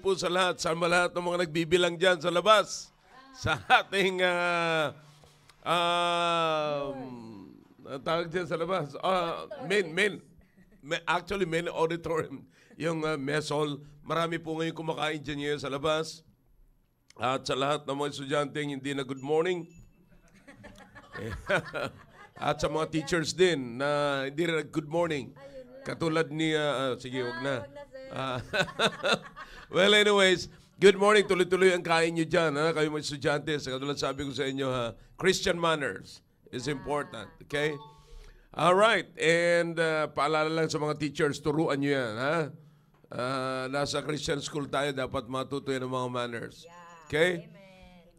po sa lahat, sa lahat ng mga nagbibilang dyan sa labas, sa ating uh, uh, tawag dyan sa labas, uh, main, main, actually main auditorium, yung uh, mess hall. Marami po ngayon kumakain dyan ngayon sa labas. At sa lahat ng mga estudyante hindi na good morning. At sa mga teachers din na hindi na good morning. Katulad ni, uh, sige, wag na. Uh, well, anyways, good morning. Tuloy-tuloy ang kain nyo dyan. Ha? Kayo mga estudyante, sa katulad sabi ko sa inyo, ha? Christian manners is important. Okay? All right. And uh, paalala lang sa mga teachers, turuan nyo yan. Ha? Uh, nasa Christian school tayo, dapat matuto yan ang mga manners. Okay?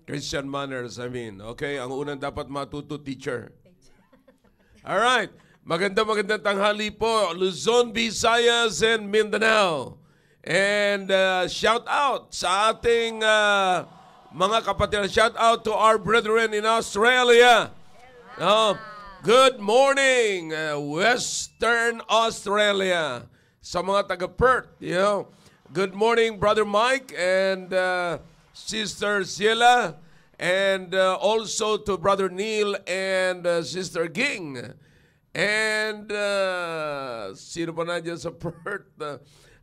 Christian manners, I mean. Okay? Ang unang dapat matuto, teacher. All right. Magandang magandang tanghali po, Luzon, Visayas, and Mindanao. And uh, shout out sa ating uh, mga kapatid. Shout out to our brethren in Australia. No? Uh, good morning, uh, Western Australia. Sa mga taga-Perth, you know. Good morning, Brother Mike and uh, Sister Sheila. And uh, also to Brother Neil and uh, Sister Ging. And uh, sino pa na dyan sa Perth?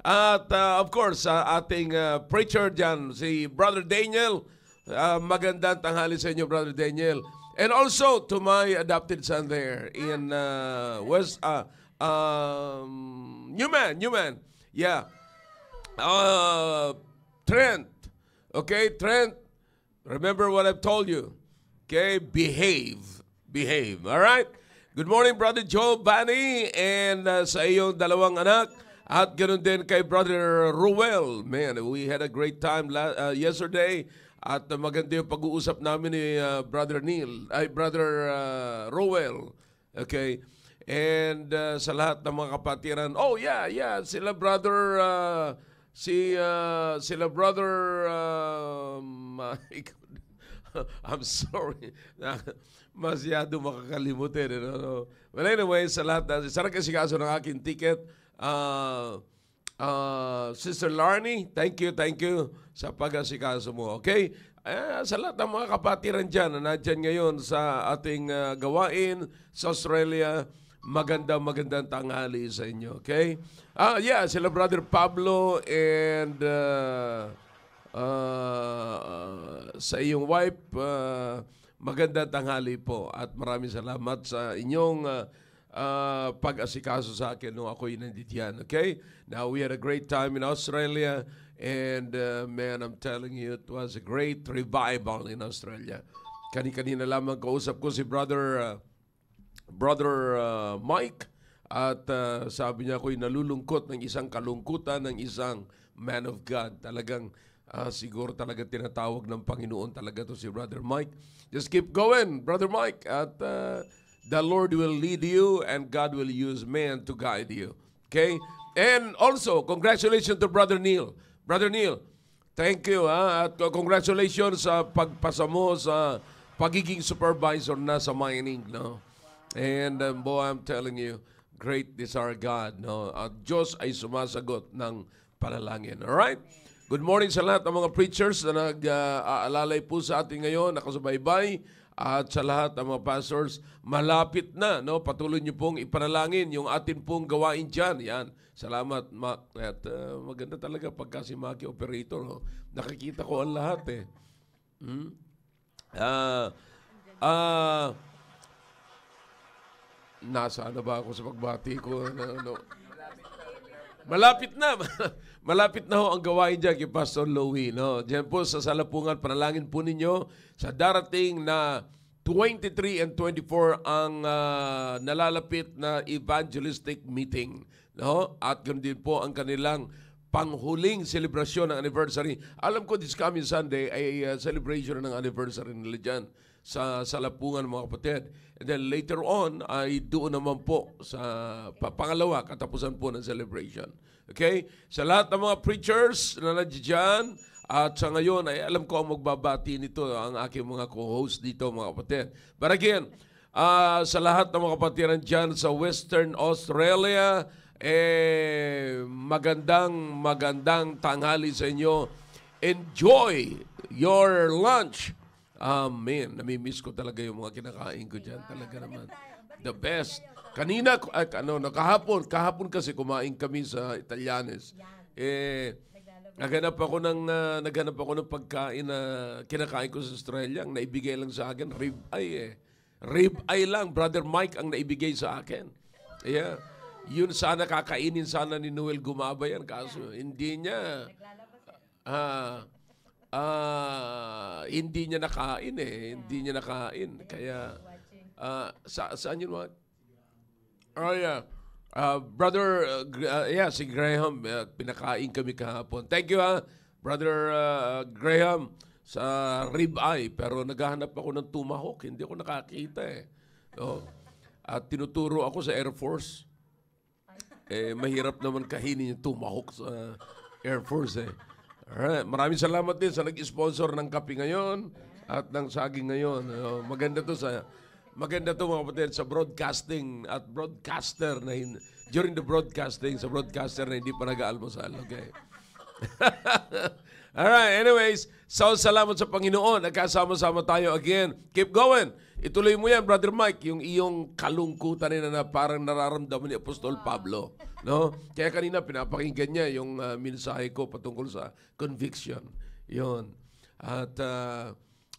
at uh, of course, uh, ating uh, preacher dyan, si Brother Daniel. Uh, magandang tanghali sa inyo, Brother Daniel. And also to my adopted son there in uh, West uh, um, Newman, Newman. Yeah. Uh, Trent. Okay, Trent. Remember what I've told you. Okay, behave. Behave. All right? Good morning, Brother Joe Bani, and uh, sa iyong dalawang anak. At ganoon din kay Brother Ruel. Man, we had a great time la- uh, yesterday. At uh, maganda yung pag-uusap namin ni uh, Brother Neil, ay Brother uh, Ruel. Okay? And uh, sa lahat ng mga kapatiran, oh yeah, yeah, sila Brother uh, si uh, sila Brother um, I'm sorry. masyado makakalimutin. You eh, know? Well, anyway, sa lahat na, sarang kasikaso ng aking ticket. Uh, uh, Sister Larny, thank you, thank you sa pag-asikaso mo. Okay? Eh, sa lahat ng mga kapatiran dyan na nandyan ngayon sa ating uh, gawain sa Australia, maganda magandang tanghali sa inyo. Okay? Ah, yeah, sila Brother Pablo and uh, uh, sa iyong wife, uh, Maganda tanghali po at maraming salamat sa inyong uh, uh, pag-asikaso sa akin nung ako'y nandiyan. Okay? Now, we had a great time in Australia and uh, man, I'm telling you, it was a great revival in Australia. Kani-kanina lamang kausap ko si Brother uh, Brother uh, Mike at uh, sabi niya ako'y nalulungkot ng isang kalungkutan ng isang man of God. Talagang uh, siguro talaga tinatawag ng Panginoon talaga to si Brother Mike. Just keep going, Brother Mike. At uh, the Lord will lead you and God will use men to guide you. Okay? And also, congratulations to Brother Neil. Brother Neil, thank you. Ha? At uh, congratulations sa pagpasa mo sa pagiging supervisor na sa mining. No? And um, boy, I'm telling you, great is our God. No? At Diyos ay sumasagot ng panalangin. Alright? Good morning sa lahat ng mga preachers na nag-aalalay po sa atin ngayon, nakasubaybay at sa lahat ng mga pastors, malapit na, no? Patuloy niyo pong ipanalangin yung atin pong gawain diyan. Yan. Salamat, Mac. At uh, maganda talaga pagka si Maki operator, no? Nakikita ko ang lahat, eh. Hmm? Uh, uh, nasa ano ba ako sa pagbati ko? Ano, ano? Malapit na. Malapit na ho ang gawain dyan kay Pastor Louie. No? Diyan po sa Salapungan, panalangin po ninyo sa darating na 23 and 24 ang uh, nalalapit na evangelistic meeting. No? At ganoon din po ang kanilang panghuling selebrasyon ng anniversary. Alam ko this coming Sunday ay uh, celebration ng anniversary nila dyan sa Salapungan mga kapatid. And then later on ay doon naman po sa pangalawa katapusan po ng celebration. Okay? Sa lahat ng mga preachers na nandiyan at sa ngayon ay alam ko ang magbabati nito ang aking mga co-host dito mga kapatid. But again, uh, sa lahat ng mga kapatiran dyan sa Western Australia, eh, magandang magandang tanghali sa inyo. Enjoy your lunch. Amen. Namimiss ko talaga yung mga kinakain ko dyan. Talaga naman. The best. Kanina, ay, ano, kahapon, kahapon kasi kumain kami sa Italianes. Eh, naganap ako ng, uh, ah, naganap ako ng pagkain na kinakain ko sa Australia. Ang naibigay lang sa akin, rib eye eh. Rib eye lang, Brother Mike ang naibigay sa akin. Yeah. Yun sana kakainin sana ni Noel Gumaba yan. Kaso hindi niya. Ah, uh, uh, hindi niya nakain eh. Hindi niya nakain. Kaya, uh, sa, saan yun, Mike? Oh yeah. Uh, brother, uh, uh, yeah, si Graham, uh, pinakain kami kahapon. Thank you ha, brother uh, uh, Graham, sa ribeye. Pero naghahanap ako ng tumahok, hindi ako nakakita eh. Oh. At tinuturo ako sa Air Force. Eh, mahirap naman kahinin yung tumahok sa Air Force eh. Alright. Maraming salamat din sa nag-sponsor ng kape ngayon at ng saging ngayon. Oh, maganda to sa Maganda to mga kapatid sa broadcasting at broadcaster na hin- during the broadcasting sa broadcaster na hindi pa nag-aalmusal. Okay. right, anyways, so salamat sa Panginoon. Nagkasama-sama tayo again. Keep going. Ituloy mo yan, Brother Mike, yung iyong kalungkutan na, na parang nararamdaman ni Apostol Pablo. No? Kaya kanina pinapakinggan niya yung uh, ah, minsahe ko patungkol sa conviction. Yun. At uh,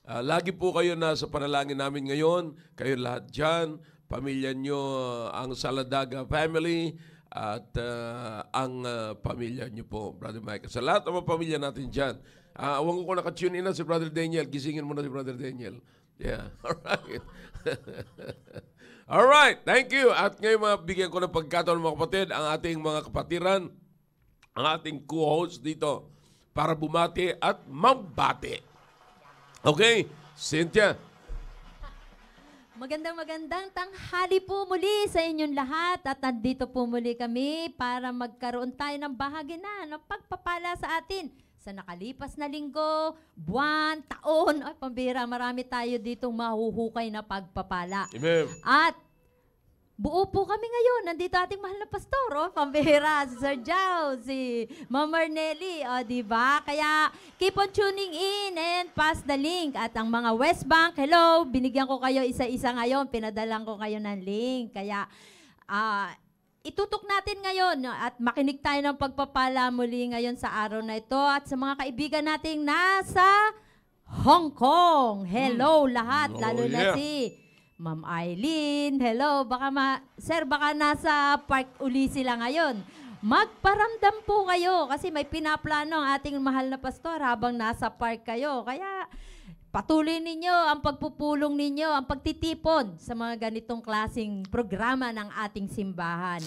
Uh, lagi po kayo na sa panalangin namin ngayon, kayo lahat dyan, pamilya nyo, ah, ang Saladaga family, at uh, ang uh, pamilya nyo po, Brother Michael. Sa lahat ng mga pamilya natin dyan. Uh, awang ko kung nakatune in na si Brother Daniel. Gisingin mo na si Brother Daniel. Yeah, alright. alright, thank you. At ngayon mabigyan ko ng pagkataon mga kapatid, ang ating mga kapatiran, ang ating co-host dito para bumati at mambati. Okay, Cynthia. Magandang magandang tanghali po muli sa inyong lahat at nandito po muli kami para magkaroon tayo ng bahagi na ng pagpapala sa atin sa nakalipas na linggo, buwan, taon. Ay, pambira, marami tayo dito mahuhukay na pagpapala. Amen. At Buo po kami ngayon. Nandito ating mahal na pastor, oh, pambihira, si Sir Jao, si Ma'am Marnelli, oh, di Kaya keep on tuning in and pass the link. At ang mga West Bank, hello, binigyan ko kayo isa-isa ngayon, pinadalang ko kayo ng link. Kaya, ah, uh, Itutok natin ngayon at makinig tayo ng pagpapala muli ngayon sa araw na ito at sa mga kaibigan nating nasa Hong Kong. Hello hmm. lahat, oh, lalo yeah. na si Ma'am Eileen, hello, baka ma sir, baka nasa park uli sila ngayon. Magparamdam po kayo kasi may pinaplano ang ating mahal na pastor habang nasa park kayo. Kaya patuloy ninyo ang pagpupulong ninyo, ang pagtitipon sa mga ganitong klasing programa ng ating simbahan.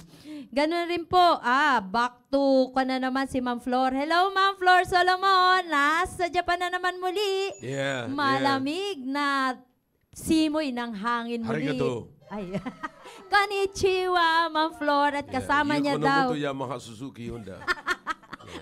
Ganun rin po, ah, back to ka na naman si Ma'am Flor. Hello, Ma'am Flor Solomon! Nasa Japan na naman muli. Yeah, Malamig yeah. na simoy ng hangin muli. Arigato. Ay. Konnichiwa, Ma'am Flor, at kasama yeah, niya daw. Yuko Yamaha Suzuki Honda. yeah.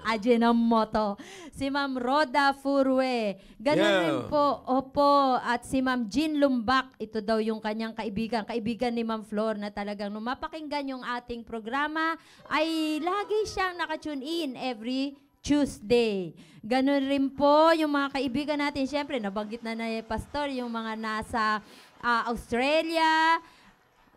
Ajinomoto. Si Ma'am Roda Furwe. Ganun yeah. rin po. Opo. At si Ma'am Jean Lumbak. Ito daw yung kanyang kaibigan. Kaibigan ni Ma'am Flor na talagang nung mapakinggan yung ating programa ay lagi siyang nakatune in every Tuesday. Ganun rin po yung mga kaibigan natin. Siyempre, nabanggit na na yung pastor, yung mga nasa uh, Australia,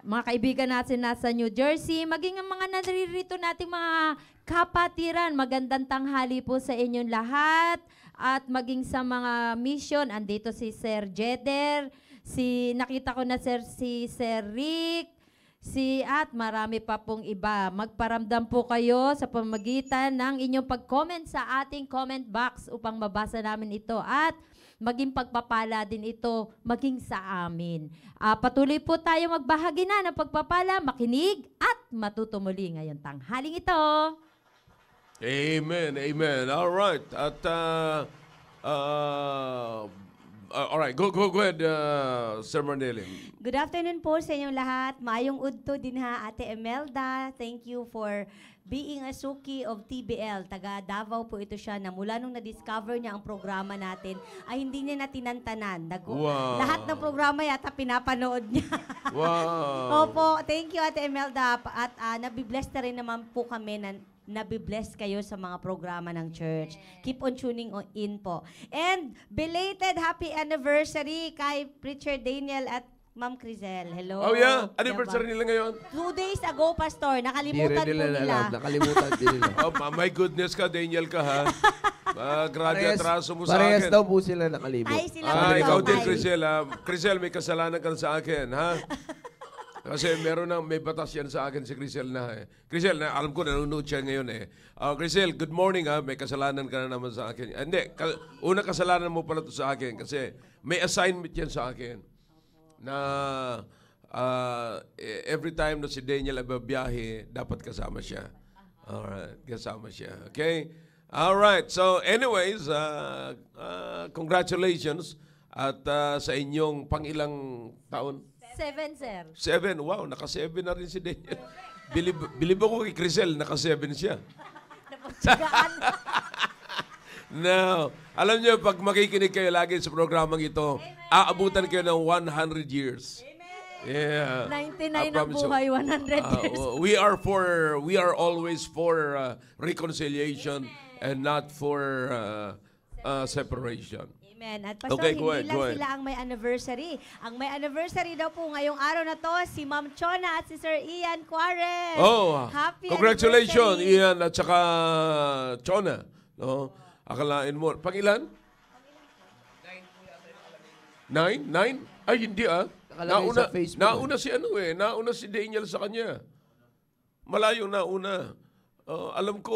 mga kaibigan natin nasa New Jersey, maging ang mga naririto nating mga kapatiran. Magandang tanghali po sa inyong lahat at maging sa mga mission. Andito si Sir Jeder, si nakita ko na Sir si Sir Rick, si at marami pa pong iba. Magparamdam po kayo sa pamagitan ng inyong pag-comment sa ating comment box upang mabasa namin ito at maging pagpapala din ito maging sa amin. Uh, patuloy po tayo magbahagi na ng pagpapala, makinig at matutumuli ngayon tanghaling ito. Amen, amen. All right. At uh, uh, Uh, all right, go go go ahead, uh, Sir Marnelli. Good afternoon po sa inyong lahat. Maayong udto din ha, Ate Emelda. Thank you for being a suki of TBL. Taga Davao po ito siya na mula nung na-discover niya ang programa natin, ay hindi niya natinantanan. Nag wow. Lahat ng programa yata pinapanood niya. wow. Opo, thank you Ate Emelda. At uh, nabibless na rin naman po kami na nabibless kayo sa mga programa ng church. Keep on tuning in po. And belated happy anniversary kay Preacher Daniel at Ma'am Crizel, hello. Oh yeah, diba? anniversary nila ngayon. Two days ago, Pastor, nakalimutan Dire, nila, nila. Nakalimutan din nila. oh, my goodness ka, Daniel ka ha. Magrady atraso mo sa akin. Parehas daw po sila nakalimut. Ay, sila ah, ikaw din, Crizel. Ha? Crizel, may kasalanan ka sa akin, ha? Kasi meron na, may batas yan sa akin si Crisel na. Eh. Crisel, na, alam ko na nanonood siya ngayon eh. Uh, ah, Crisel, good morning ha. Ah. May kasalanan ka na naman sa akin. Ah, hindi, ka, una kasalanan mo pala to sa akin kasi may assignment yan sa akin na uh, every time na si Daniel ababiyahe, dapat kasama siya. Alright, kasama siya. Okay? Alright, so anyways, uh, uh, congratulations at uh, sa inyong pangilang taon? Seven, sir. Seven, wow, naka-seven na rin si Daniel. bilib, bilib ako kay Crisel, naka-seven siya. Napagsagaan. no. Alam niyo, pag makikinig kayo lagi sa programang ito, Amen. aabutan kayo ng 100 years. Amen. Yeah. 99 ang buhay, 100 ah, years. Uh, we are for, we are always for uh, reconciliation Amen. and not for uh, uh, separation. Amen. At Pastor, okay, hindi ahead, lang sila ang may anniversary. Ang may anniversary daw po ngayong araw na to, si Ma'am Chona at si Sir Ian Juarez. Oh, Happy congratulations Ian at saka Chona. No? Akalain mo. Pang ilan? Nine? Nine? Ay, hindi ah. Nauna, nauna eh. si ano eh. Nauna si Daniel sa kanya. Malayo nauna. Uh, alam ko,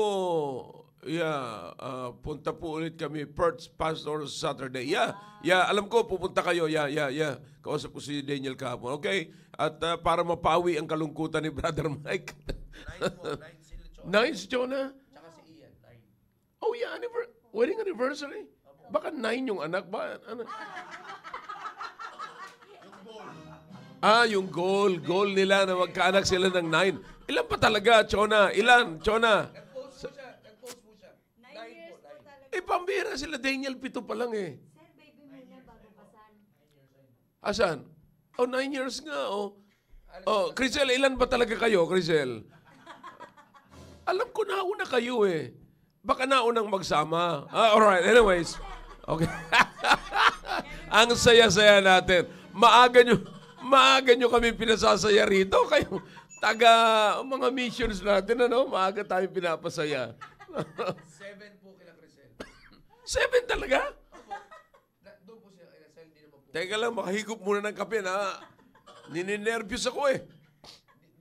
Yeah, uh, punta po ulit kami Perth Pastor Saturday. Yeah, yeah, alam ko pupunta kayo. Yeah, yeah, yeah. Kausap ko si Daniel kahapon. Okay, at uh, para mapawi ang kalungkutan ni Brother Mike. nine po, nine si Nine si Jonah? Tsaka si Ian, nine. Oh yeah, anniver- wedding anniversary. Baka nine yung anak ba? Ano? ah, yung goal. Goal nila na magkaanak sila ng nine. Ilan pa talaga, Chona? Ilan, Chona? Eh, pambira sila. Daniel, pito pa lang eh. Sir, baby Mila, bago pasan. Asan? Oh, nine years nga, oh. Oh, Crisel, ilan ba talaga kayo, Crisel? Alam ko nauna kayo eh. Baka naunang magsama. Ah, alright, anyways. Okay. Ang saya-saya natin. Maaga nyo, maaga nyo kami pinasasaya rito. Kayo, taga mga missions natin, ano? Maaga tayo pinapasaya. Seven talaga? Doon po siya, inasal, hindi naman po. Teka lang, makahigop muna ng kape na. Nininervyos ako eh.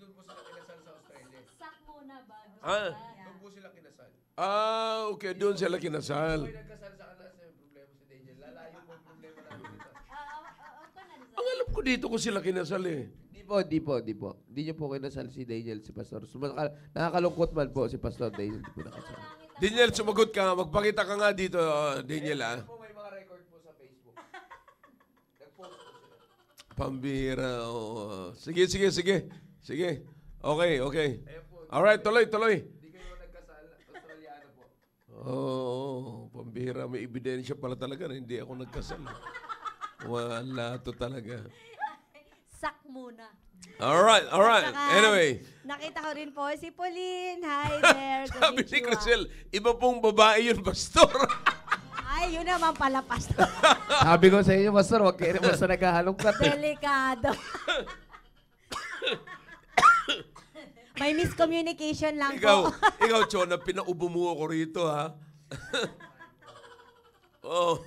Doon po sila kinasal sa Australia. Sak muna ba? Ah. Doon po sila kinasal. Ah, okay. Doon sila kinasal. Doon nagkasal sa alas, may problema si Daniel. Lalayo po problema namin dito. Ah, ah, ah, Ang alam ko dito ko sila kinasal eh. Di po, di po, di po. Di niyo po kinasal si Daniel, si Pastor. Sumakal, nakakalungkot man po si Pastor Daniel. Di po nakasal. Daniel, sumagot ka. Magpakita ka nga dito, oh, Daniel, ah. po may mga record po sa Facebook. Nag-post po Pambira. oo. Sige, sige, sige. Sige. Okay, okay. Ayan po, Alright, tuloy, tuloy. hindi kayo nagkasala. Australiano po. oh, pambira. May ebidensya pala talaga na hindi ako nagkasal. Eh. Wala to talaga. Sak muna. All right, all right. anyway. Nakita ko rin po si Pauline. Hi there. Sabi ni Crystal, iba pong babae yun, Pastor. Ay, yun naman pala, Pastor. Sabi ko sa inyo, Pastor, huwag kayo basta naghahalongkat. Eh. Delikado. May miscommunication lang ikaw, po. ikaw, Chona, pinaubo mo ako rito, ha? oh.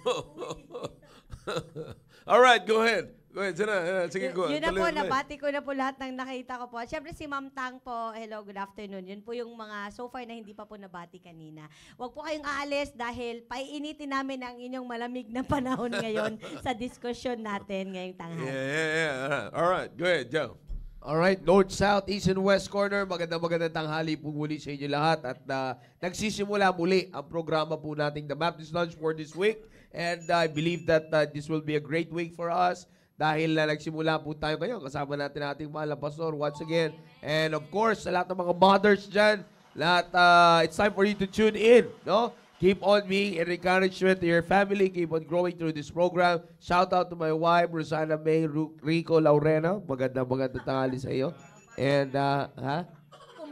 all right, go ahead. Wait, sige, uh, sige ko. Yun na po, nabati ko na po lahat ng nakita ko po. Siyempre si Ma'am Tang po, hello, good afternoon. Yun po yung mga so far na hindi pa po nabati kanina. Huwag po kayong aalis dahil paiinitin namin ang inyong malamig na panahon ngayon sa diskusyon natin ngayong tanghali. Yeah, yeah, yeah. All right, go ahead, Joe. Alright, North, South, East, and West Corner, magandang maganda tanghali po muli sa inyo lahat at uh, nagsisimula muli ang programa po nating The Baptist Lunch for this week and I believe that uh, this will be a great week for us dahil na nagsimula po tayo ngayon. Kasama natin ating mahal na pastor once again. And of course, sa lahat ng mga mothers dyan, lahat, uh, it's time for you to tune in. No? Keep on being an encouragement to your family. Keep on growing through this program. Shout out to my wife, Rosana May Rico Laurena. Maganda, maganda tangali sa iyo. And, uh, ha?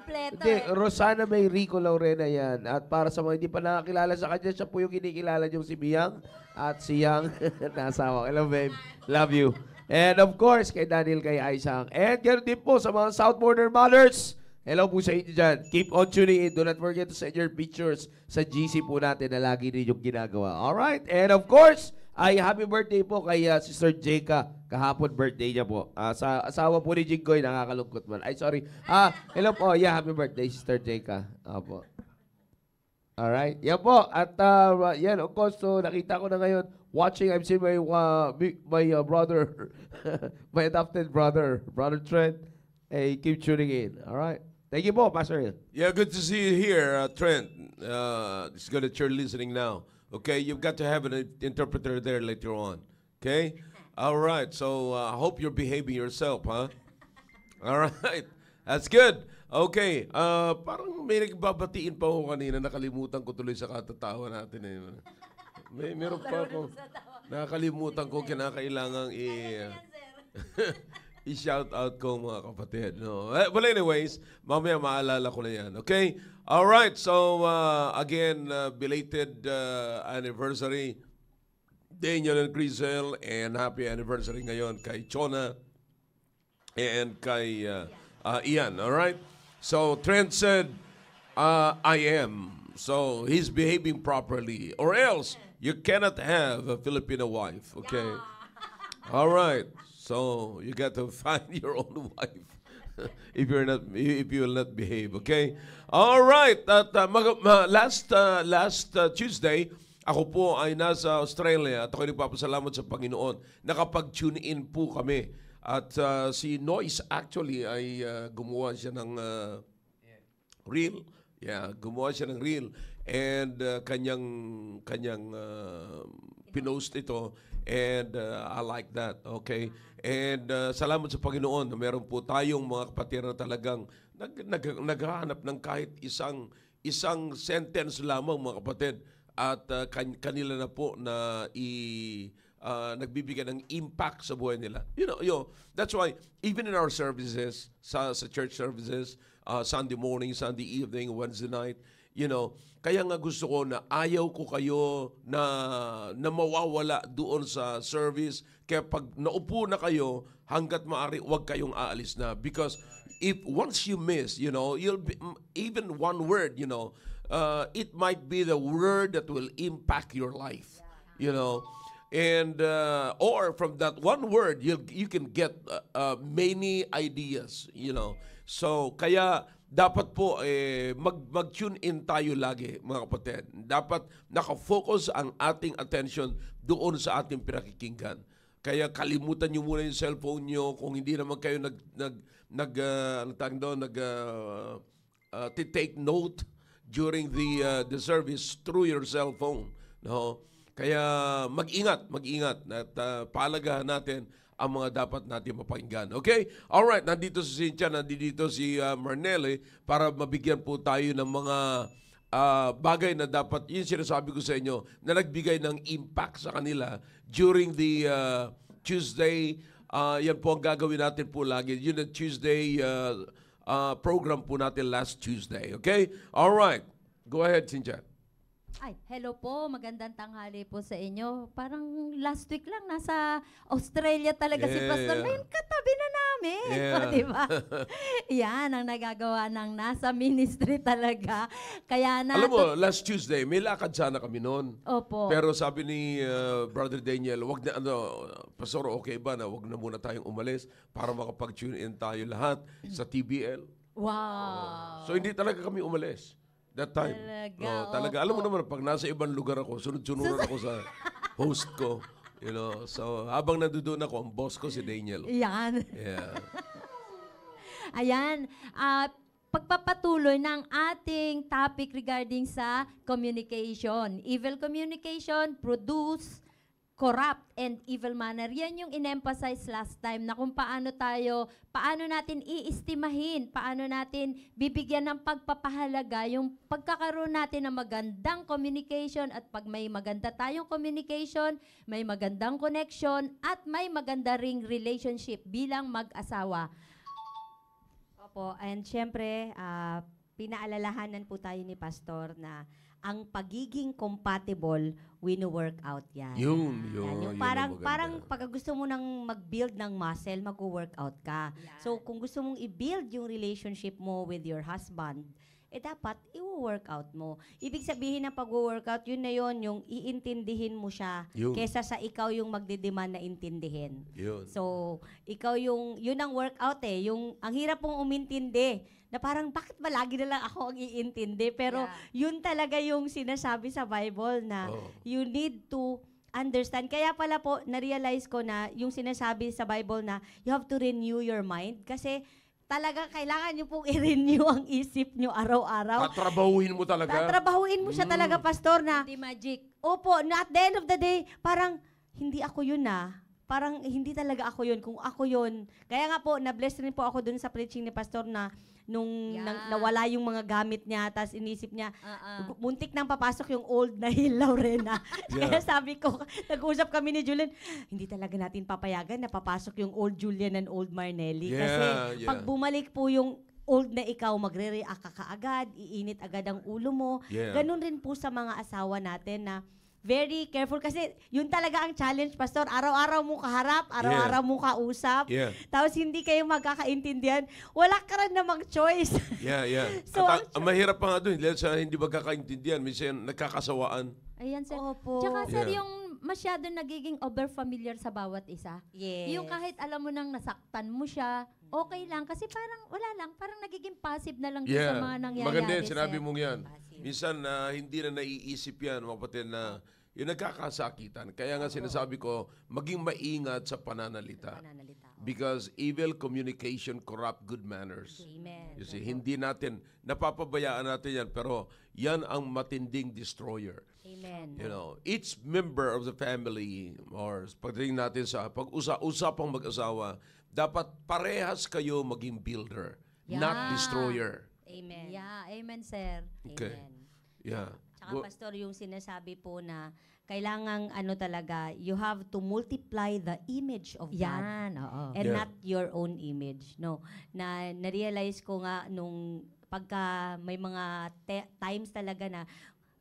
kompleto Hindi, eh. Rosana May Rico Laurena yan. At para sa mga hindi pa nakakilala sa kanya, siya po yung kinikilala niyong si Miyang. At si Yang, nasawa Hello, babe. Love you. And of course, kay Daniel, kay Aisang. And ganoon din po sa mga South Border Mothers. Hello po sa inyo dyan. Keep on tuning in. Do not forget to send your pictures sa GC po natin na lagi yung ginagawa. Alright? And of course, ay, happy birthday po kay uh, ah, Sister Jeka. Ah. Kahapon birthday niya po. Uh, sa asawa po ni Jinggoy, nakakalungkot man. Ay, sorry. Ah, hello po. Yeah, happy birthday, Sister Jeka. Opo. Alright. Yan po. At uh, yan, of course, so, nakita ko na ngayon, watching, I'm seeing my, uh, my uh, brother, my adopted brother, Brother Trent. Hey, eh, keep tuning in. Alright. Thank you po, Pastor. Yeah, good to see you here, uh, Trent. Uh, it's good that you're listening now. Okay, you've got to have an interpreter there later on. Okay? All right, so uh, I uh, hope you're behaving yourself, huh? All right, that's good. Okay, uh, parang may nagbabatiin pa ako kanina, nakalimutan ko tuloy sa katatawa natin eh. May meron pa ako, nakalimutan ko kinakailangang i... i-shout out ko mga kapatid. No? Eh, well, anyways, mamaya maalala ko na yan. Okay? All right. So, uh, again, uh, belated uh, anniversary Daniel and Grisel and happy anniversary ngayon kay Chona and kay uh, uh, Ian. All right? So, Trent said, uh, I am. So, he's behaving properly or else you cannot have a Filipino wife. Okay? Yeah. All right. So you got to find your own wife if you're not if you will not behave, okay? All right. At uh, mag- uh, last uh, last uh, Tuesday, ako po ay nasa Australia at ako rin nagpapasalamat sa Panginoon. Nakapag-tune in po kami. At uh, si Noise actually ay uh, gumawa siya ng uh, reel. Yeah, gumawa siya ng reel and uh, kanyang kanyang uh, pinost ito And uh, I like that, okay? And uh, salamat sa Panginoon na meron po tayong mga kapatid na talagang nag, nag, naghahanap ng kahit isang isang sentence lamang mga kapatid at uh, kan, kanila na po na i uh, nagbibigay ng impact sa buhay nila. You know, yo, that's why even in our services, sa, sa church services, uh, Sunday morning, Sunday evening, Wednesday night, You know, kaya nga gusto ko na ayaw ko kayo na, na mawawala doon sa service. Kaya pag naupo na kayo, hanggat maaari, wag kayong aalis na. Because if once you miss, you know, you'll be, even one word, you know, uh, it might be the word that will impact your life. You know, and uh, or from that one word you you can get uh, uh, many ideas you know so kaya dapat po eh, mag, mag-tune in tayo lagi mga kapatid. Dapat nakafocus ang ating attention doon sa ating pinakikinggan. Kaya kalimutan niyo muna yung cellphone niyo kung hindi naman kayo nag nag nag uh, ano doon nag uh, ah, uh, ah, take note during the uh, the service through your cellphone. no? Kaya mag-ingat, mag-ingat at uh, pahalagahan natin ang mga dapat natin mapakinggan. Okay? Alright, nandito si Cynthia, nandito si uh, ah, Marnelli para mabigyan po tayo ng mga uh, bagay na dapat, yun sinasabi ko sa inyo, na nagbigay ng impact sa kanila during the uh, Tuesday. Uh, yan po ang gagawin natin po lagi. Yun ang Tuesday uh, uh, program po natin last Tuesday. Okay? Alright. Go ahead, Cynthia. Ay, hello po. Magandang tanghali po sa inyo. Parang last week lang, nasa Australia talaga yeah, si Pastor. Yeah. Ngayon, katabi na namin. Yeah. O, diba? Yan ang nagagawa ng nasa ministry talaga. Kaya na... Alam mo, last Tuesday, may lakad sana kami noon. Opo. Pero sabi ni uh, Brother Daniel, wag na, ano, Pastor, okay ba na wag na muna tayong umalis para makapag-tune in tayo lahat sa TBL? Wow. Oh. So, hindi talaga kami umalis. That time. Talaga. Oh, talaga. Alam mo naman, pag nasa ibang lugar ako, sunod-sunuran ako sa host ko. You know, so habang nandoon ako, ang boss ko si Daniel. Yan. Yeah. Ayan. Uh, pagpapatuloy ng ating topic regarding sa communication. Evil communication, produce, corrupt and evil manner. Yan yung in-emphasize last time na kung paano tayo, paano natin iistimahin, paano natin bibigyan ng pagpapahalaga yung pagkakaroon natin ng magandang communication at pag may maganda tayong communication, may magandang connection at may maganda ring relationship bilang mag-asawa. Opo, and syempre, uh, pinaalalahanan po tayo ni Pastor na ang pagiging compatible we work out yan. Yun, yun. yan. Yung yun parang, parang pag gusto mo nang mag-build ng muscle, mag-workout ka. Yeah. So, kung gusto mong i-build yung relationship mo with your husband, eh dapat i-workout mo. Ibig sabihin ng pag-workout, yun na yun, yung iintindihin mo siya yun. kesa sa ikaw yung magdedemand na intindihin. Yun. So, ikaw yung, yun ang workout eh. Yung, ang hirap pong umintindi na parang bakit ba lagi na lang ako ang iintindi? Pero yeah. yun talaga yung sinasabi sa Bible na oh. you need to understand. Kaya pala po, na-realize ko na yung sinasabi sa Bible na you have to renew your mind. Kasi talaga kailangan nyo pong i-renew ang isip nyo araw-araw. Tatrabahuhin mo talaga. Tatrabahuhin mo siya mm. talaga, Pastor, na... Hindi magic. Opo, na at the end of the day, parang hindi ako yun na. Ah. Parang hindi talaga ako yun. Kung ako yun, kaya nga po, na-bless rin po ako dun sa preaching ni Pastor na nung yeah. nang, nawala yung mga gamit niya, tapos inisip niya, uh-uh. muntik nang papasok yung old na hilaw rin na. yeah. Kaya sabi ko, nag-usap kami ni Julian, hindi talaga natin papayagan na papasok yung old Julian and old Marnelli. Yeah, kasi yeah. pag bumalik po yung old na ikaw, magre-react ka kaagad, iinit agad ang ulo mo. Yeah. Ganun rin po sa mga asawa natin na very careful kasi yun talaga ang challenge pastor araw-araw mo kaharap araw-araw mo kausap yeah. tapos hindi kayo magkakaintindihan wala ka rin namang choice yeah yeah so At, ang, ang mahirap pa nga doon dahil hindi magkakaintindihan minsan nagkakasawaan ayan sir Opo. tsaka sir yeah. yung masyado nagiging over-familiar sa bawat isa. Yes. Yung kahit alam mo nang nasaktan mo siya, okay lang. Kasi parang wala lang, parang nagiging passive na lang yeah. sa mga nangyayari. Maganda yan, sinabi mong yan. Passive. Minsan uh, hindi na naiisip yan, mga kapatid, na yung nagkakasakitan. Kaya nga sinasabi ko, maging maingat sa pananalita. pananalita Because evil communication corrupt good manners. Amen. You see, hindi natin, napapabayaan natin yan, pero yan ang matinding destroyer. Amen. You know, each member of the family or pagdating natin sa pag-usap-usapang mag-asawa, dapat parehas kayo maging builder, yeah. not destroyer. Amen. Yeah, amen sir. Okay. Amen. Yeah. Tsaka well, pastor, yung sinasabi po na kailangan ano talaga, you have to multiply the image of God. Yan, oo. And yeah. not your own image. No. Na na-realize ko nga nung pagka may mga times talaga na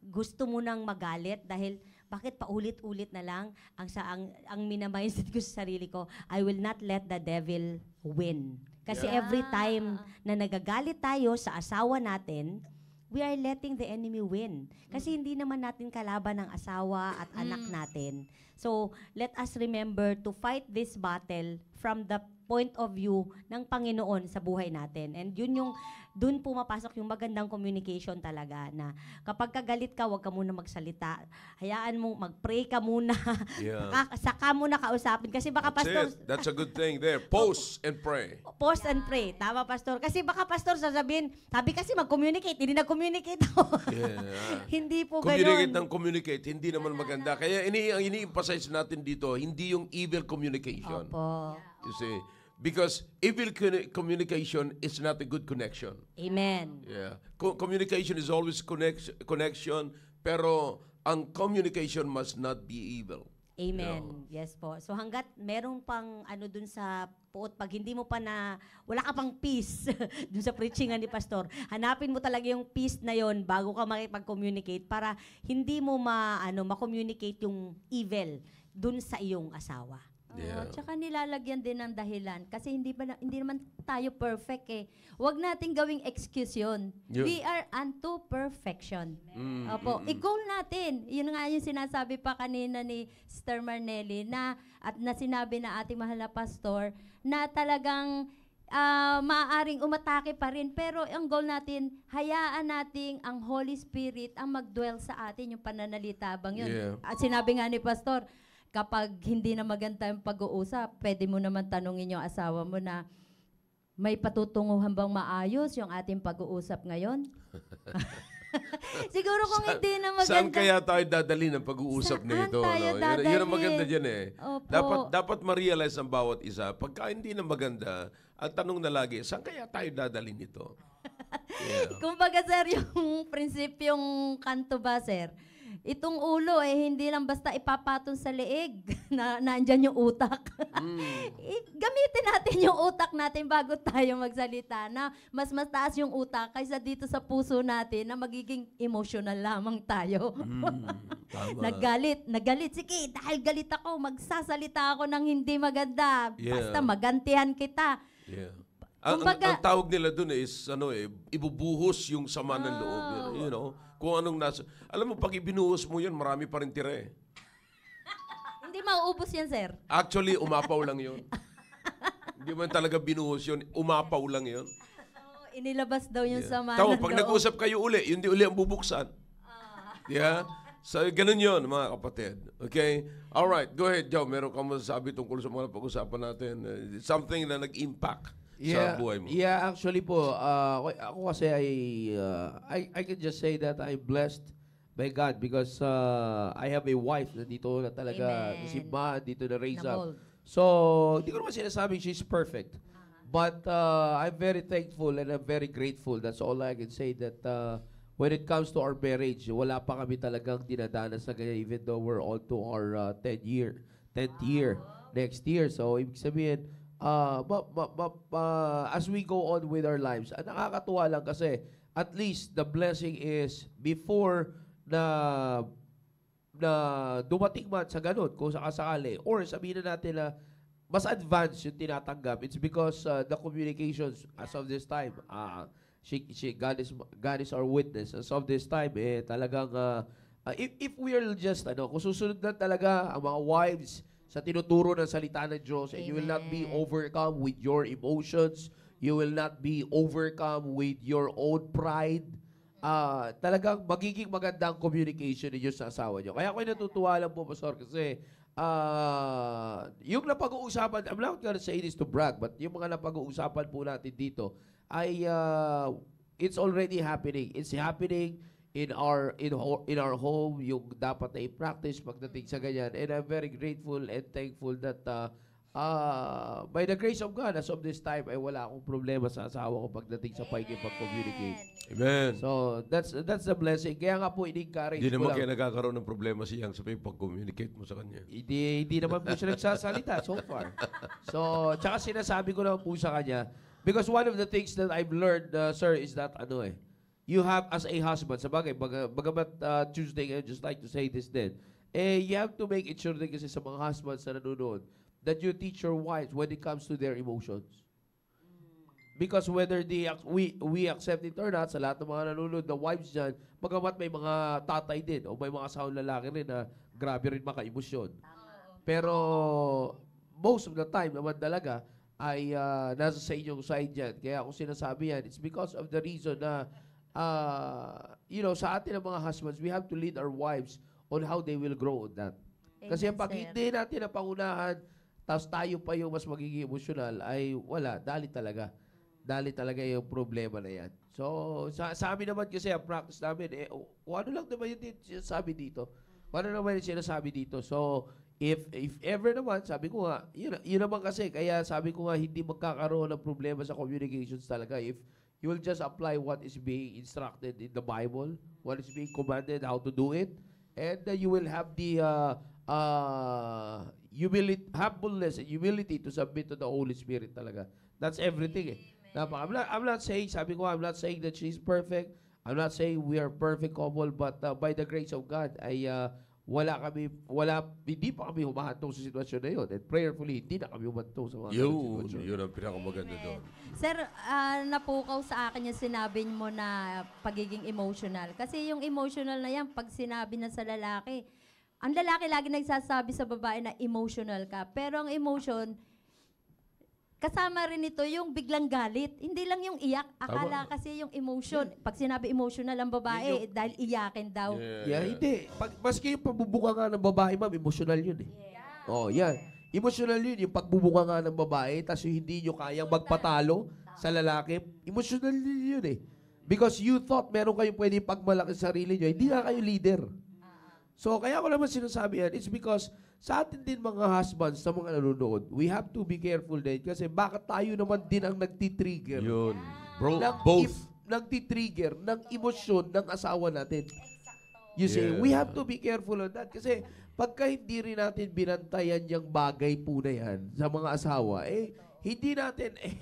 gusto mo nang magalit dahil bakit paulit-ulit na lang ang sa ang, ang minamindset ko sa sarili ko, I will not let the devil win. Kasi yeah. every time na nagagalit tayo sa asawa natin, we are letting the enemy win. Kasi hindi naman natin kalaban ang asawa at anak natin. So, let us remember to fight this battle from the point of view ng Panginoon sa buhay natin. And yun yung doon pumapasok yung magandang communication talaga na kapag kagalit ka, huwag ka muna magsalita. Hayaan mo, mag-pray ka muna. Yeah. Baka, saka mo na kausapin. Kasi baka, That's pastor... It. That's a good thing there. Post and pray. Post yeah. and pray. Tama, pastor. Kasi baka, pastor, sasabihin, sabi kasi mag-communicate. Hindi nag-communicate ako. yeah. hindi po communicate ganun. Communicate ng communicate. Hindi naman maganda. Kaya ini, ini-emphasize natin dito, hindi yung evil communication. Opo. You see, Because evil communication is not a good connection. Amen. Yeah. Co communication is always connect connection, pero ang communication must not be evil. Amen. Yeah. Yes po. So hanggat merong pang ano dun sa puot, pag hindi mo pa na, wala ka pang peace dun sa preaching ni Pastor, hanapin mo talaga yung peace na yon bago ka makipag-communicate para hindi mo ma, ano, ma-communicate yung evil dun sa iyong asawa. Yeah. Oo, tsaka nilalagyan din ng dahilan kasi hindi pa na, hindi naman tayo perfect eh. Huwag nating gawing excuse 'yon. Yun. We are unto perfection. Mm, Opo, mm, mm, i-goal natin. 'Yun nga yung sinasabi pa kanina ni Sister Marnelli na at na sinabi na ating mahal na pastor na talagang uh, maaaring umatake pa rin. Pero ang goal natin, hayaan natin ang Holy Spirit ang magdwell sa atin, yung pananalita bang yun. Yeah. At sinabi nga ni Pastor, kapag hindi na maganda yung pag-uusap, pwede mo naman tanungin yung asawa mo na may patutunguhan bang maayos yung ating pag-uusap ngayon? Siguro kung saan, hindi na maganda. Saan kaya tayo dadali ng pag-uusap saan na ito? Tayo no? Dadali? Yun, ang maganda dyan eh. Opo. Dapat, dapat ma-realize ang bawat isa. Pagka hindi na maganda, ang tanong na lagi, saan kaya tayo dadali nito? yeah. Kumbaga sir, yung prinsipyong kanto ba sir? itong ulo eh hindi lang basta ipapatong sa leeg na nandiyan yung utak. mm. Gamitin natin yung utak natin bago tayo magsalita na mas mataas yung utak kaysa dito sa puso natin na magiging emotional lamang tayo. mm, nagalit, nagalit. Sige, dahil galit ako, magsasalita ako ng hindi maganda. Yeah. Basta magantihan kita. Yeah. Kumbaga, ang, ang, ang tawag nila doon is ano eh, ibubuhos yung sama ng loob. Ah. You know? kung anong nasa... Alam mo, pag ibinuhos mo yun, marami pa rin tira eh. Hindi mauubos yan, sir. Actually, umapaw lang yun. Hindi mo talaga binuhos yun. Umapaw lang yun. Oh, inilabas daw yung yeah. sama Tama, pag nag-usap kayo uli, yun di uli ang bubuksan. Ah. Yeah? So, ganun yun, mga kapatid. Okay? All right, go ahead, Joe. Meron kang masasabi tungkol sa mga pag-usapan natin. Uh, something na nag-impact yeah, sa buhay mo? Yeah, actually po, uh, ako kasi ay, uh, I, I can just say that I'm blessed by God because uh, I have a wife na dito na talaga, Amen. si Ma, dito na raise up. So, hindi ko naman sinasabing she's perfect. Uh-huh. But uh, I'm very thankful and I'm very grateful. That's all I can say that uh, when it comes to our marriage, wala pa kami talagang dinadanas sa ganyan even though we're on to our 10 uh, year, 10th wow. year next year. So, ibig sabihin, uh, ah, but, but, but, uh, as we go on with our lives, uh, nakakatuwa lang kasi at least the blessing is before na na dumating man sa ganun kung sakasakali or sabihin na natin na mas advanced yung tinatanggap it's because uh, the communications as of this time uh, she, she, God, is, God is our witness as of this time eh talagang uh, uh, if, if we are just ano kung susunod na talaga ang mga wives sa tinuturo ng salita ng Diyos and eh, you will not be overcome with your emotions. You will not be overcome with your own pride. Uh, talagang magiging maganda ang communication ninyo sa asawa nyo. Kaya ako'y natutuwa lang po, Pastor, kasi uh, yung napag-uusapan, I'm not gonna say this to brag, but yung mga napag-uusapan po natin dito ay uh, it's already happening. It's happening in our in, ho- in our home yung dapat na i-practice pagdating sa ganyan. And I'm very grateful and thankful that uh, uh, by the grace of God, as of this time, ay wala akong problema sa asawa ko pagdating sa pagkikipag-communicate. Amen. So, that's that's a blessing. Kaya nga po, in-encourage Hindi ko naman lang. kaya nagkakaroon ng problema si Yang sa pag-communicate mo sa kanya. Hindi, hindi naman po siya nagsasalita so far. So, tsaka sinasabi ko naman po sa kanya, because one of the things that I've learned, uh, sir, is that ano eh, you have as a husband, sabagay, baga, bagamat uh, Tuesday ngayon, just like to say this then, eh, you have to make it sure din kasi sa mga husbands na nanonood that you teach your wives when it comes to their emotions. Because whether they, we, we accept it or not, sa lahat ng mga nanonood the wives dyan, bagamat may mga tatay din o may mga asawang lalaki rin na grabe rin maka-emosyon. Pero most of the time naman talaga ay uh, nasa sa inyong side dyan. Kaya ako sinasabi yan, it's because of the reason na uh, you know, sa atin ang mga husbands, we have to lead our wives on how they will grow on that. Amen, Kasi pag sir. hindi natin napangunahan, tapos tayo pa yung mas magiging emosyonal, ay wala, dali talaga. Dali talaga yung problema na yan. So, sa, sa amin naman kasi, ang practice namin, eh, oh, ano lang naman yung sinasabi dito? Ano naman yung sinasabi dito? So, if if ever naman, sabi ko nga, yun, yun naman kasi, kaya sabi ko nga, hindi magkakaroon ng problema sa communications talaga if You will just apply what is being instructed in the Bible, what is being commanded, how to do it, and uh, you will have the uh, uh, humility, humbleness and humility to submit to the Holy Spirit talaga. That's everything eh. Napaka, I'm, not, I'm not saying, sabi ko, I'm not saying that she's perfect. I'm not saying we are perfect couple, but uh, by the grace of God, I uh, wala kami, wala, hindi pa kami humahantong sa sitwasyon na yun. And prayerfully, hindi na kami humantong sa mga yun, sitwasyon. Yun ang pinakamaganda doon. Sir, uh, napukaw sa akin yung sinabi mo na pagiging emotional. Kasi yung emotional na yan, pag sinabi na sa lalaki, ang lalaki lagi nagsasabi sa babae na emotional ka. Pero ang emotion, kasama rin ito yung biglang galit. Hindi lang yung iyak. Akala Tama. kasi yung emotion. Pag sinabi emotional ang babae, yung- dahil iyakin daw. Yeah, hindi. Pag, maski yung pagbubuka nga ng babae, ma'am, emotional yun eh. Oh, yan. Emotional yun. Yung pagbubuka nga ng babae, tapos yung hindi nyo kayang magpatalo sa lalaki, emotional yun eh. Because you thought meron kayong pwede pagmalaki sa sarili nyo, hindi nga kayo leader. So, kaya ko naman sinasabi yan, it's because sa atin din mga husbands sa mga nanonood, we have to be careful din kasi baka tayo naman din ang nagtitrigger. Yun. Bro, ng both. If, nagtitrigger ng emosyon ng asawa natin. You see, yeah. we have to be careful on that kasi pagka hindi rin natin binantayan yung bagay po na yan sa mga asawa, eh, hindi natin, eh,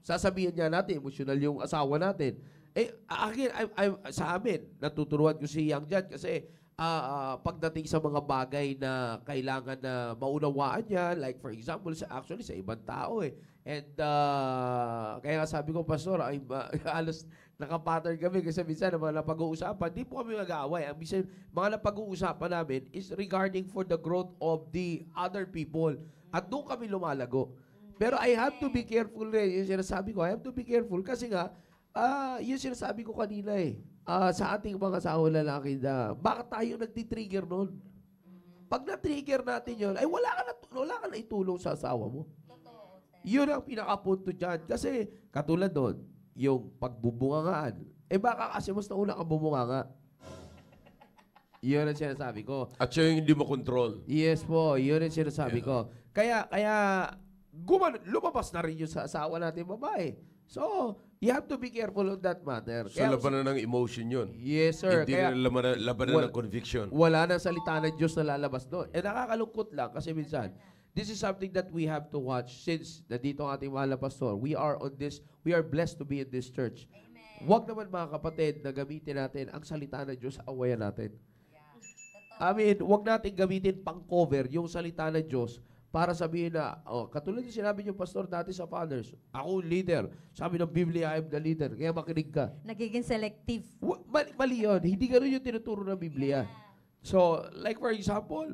sasabihin niya natin, emotional yung asawa natin. Eh, akin, I, I, sa amin, natuturuan ko si Yang Jan kasi uh, pagdating sa mga bagay na kailangan na maunawaan niya, like for example, sa actually sa ibang tao eh. And uh, kaya nga sabi ko, Pastor, ay, uh, alos nakapattern kami kasi minsan na mga napag-uusapan, di po kami nag-aaway. Ang minsan, mga napag-uusapan namin is regarding for the growth of the other people. At doon kami lumalago. Pero I have to be careful rin. Yung sinasabi ko, I have to be careful kasi nga, Ah, yun sinasabi ko kanila eh. Ah, sa ating mga asawa lalaki na, bakit tayo nagtitrigger noon? Pag na-trigger natin yun, ay wala ka na, wala ka na itulong sa asawa mo. Totoo. Yun ang pinakapunto dyan. Kasi katulad doon, yung pagbubungangaan. Eh baka kasi mas nauna kang bumunganga. Yun ang sinasabi ko. At siya yung hindi mo control. Yes po, yun ang sinasabi ko. Kaya, kaya, guman, lumabas na rin yun sa asawa natin babae. So, you have to be careful on that matter. So, Kaya, labanan ng emotion yun. Yes, sir. Hindi Kaya, na labanan, labanan wala, ng conviction. Wala nang salita ng Diyos na lalabas doon. Eh, nakakalungkot lang kasi minsan, this is something that we have to watch since dito ang ating mahal na pastor. We are on this, we are blessed to be in this church. Amen. Huwag naman mga kapatid na gamitin natin ang salita ng Diyos sa awayan natin. Yeah. I mean, huwag natin gamitin pang cover yung salita ng Diyos para sabihin na, oh, katulad yung sinabi niyo, Pastor, dati sa fathers, ako yung leader. Sabi ng Biblia, I am the leader. Kaya makinig ka. Nagiging selective. W- mali, mali yun. Hindi ganun yung tinuturo ng Biblia. Yeah. So, like for example,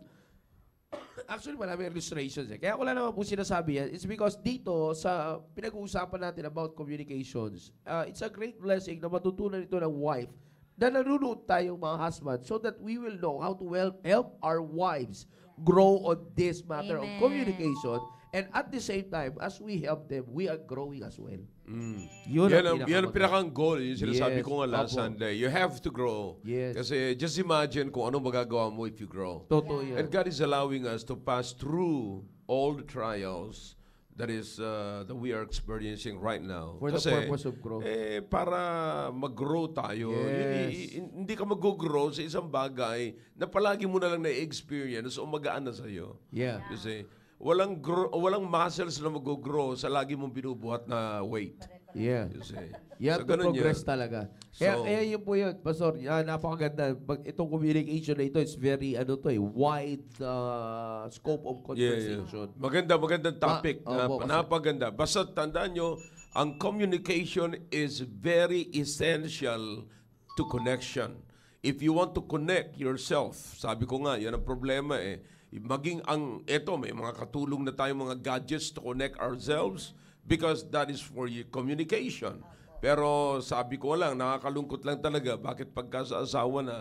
actually marami illustrations eh. Kaya wala naman po sinasabi yan. It's because dito, sa pinag-uusapan natin about communications, uh, it's a great blessing na matutunan ito ng wife na nanonood tayong mga husband so that we will know how to help, help our wives grow on this matter Amen. of communication. And at the same time, as we help them, we are growing as well. Mm. Yun yan ang, ang pinakang goal. Yung sinasabi yes, ko nga last Apo. Sunday. You have to grow. Yes. Kasi just imagine kung ano magagawa mo if you grow. Totoo yeah. yan. And God is allowing us to pass through all the trials that is uh, that we are experiencing right now. For Kasi, the purpose of growth. Eh, para mag-grow tayo, yes. hindi ka mag-grow sa isang bagay na palagi mo na lang na-experience o magaan na sa'yo. Yeah. You see? Walang, grow, walang muscles na mag-grow sa lagi mong binubuhat na weight. Yeah. You see? You have so, to progress yun. talaga. So, kaya, kaya yun po yun, Pastor, uh, napakaganda. Pag itong communication na ito, it's very, ano to eh, wide uh, scope of conversation. Yeah, yeah. Maganda, magandang ah, topic. Ma- oh, uh, napaganda. Basta tandaan nyo, ang communication is very essential to connection. If you want to connect yourself, sabi ko nga, yan ang problema eh. Maging ang, eto, may mga katulong na tayo mga gadgets to connect ourselves because that is for your communication. Pero sabi ko lang, nakakalungkot lang talaga. Bakit pagka sa asawa na,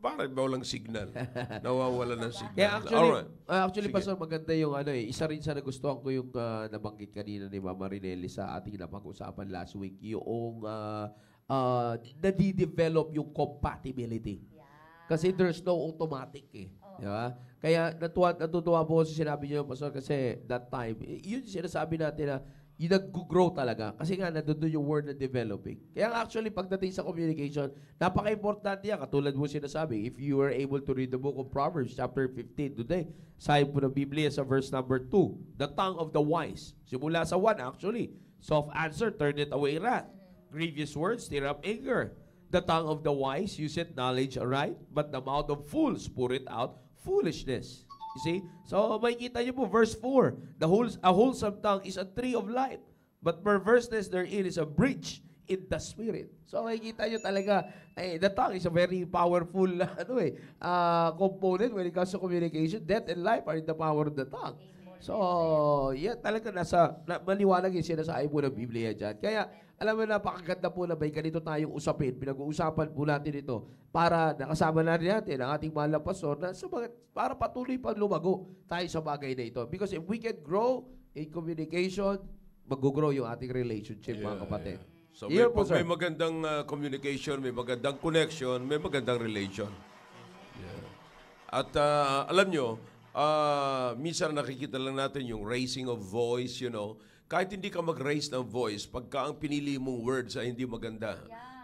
parang walang signal. Nawawala ng signal. Yeah, actually, Alright. uh, actually Sige. Pastor, maganda yung ano eh. Isa rin sa nagustuhan ko yung uh, nabanggit kanina ni Mama Rinelli sa ating napag-usapan last week, yung uh, uh, nadidevelop yung compatibility. Yeah. Kasi there's no automatic eh. Oh. Di ba? Kaya natuwa, natutuwa po sa sinabi niyo, Pastor, kasi that time, yun sinasabi natin na yung nag-grow talaga. Kasi nga, nandun yung word na developing. Kaya actually, pagdating sa communication, napaka-importante yan. Katulad mo sinasabi, if you were able to read the book of Proverbs, chapter 15 today, sayo po ng Biblia sa verse number 2, the tongue of the wise. Simula sa 1, actually. Soft answer, turn it away wrath. Grievous words, stir up anger. The tongue of the wise, you said knowledge right? but the mouth of fools, pour it out foolishness. You see? So, makikita niyo po, verse 4, the whole, a wholesome tongue is a tree of life, but perverseness therein is a breach in the spirit. So, makikita niyo talaga, eh, the tongue is a very powerful ano eh, uh, component when it comes to communication. Death and life are in the power of the tongue. So, yeah, talaga nasa, na, maliwanag yung sinasabi mo ng Biblia dyan. Kaya, alam mo, napakaganda po na may ganito tayong usapin. Pinag-uusapan po natin ito para nakasama na rin natin ang ating mahal na pastor na sa para patuloy pa lumago tayo sa bagay na ito. Because if we can grow in communication, mag-grow yung ating relationship, yeah, mga kapatid. Yeah. So may, po, may magandang uh, communication, may magandang connection, may magandang relation. Yeah. At uh, alam nyo, uh, minsan nakikita lang natin yung raising of voice, you know, kahit hindi ka mag-raise ng voice, pagka ang pinili mong words ay hindi maganda,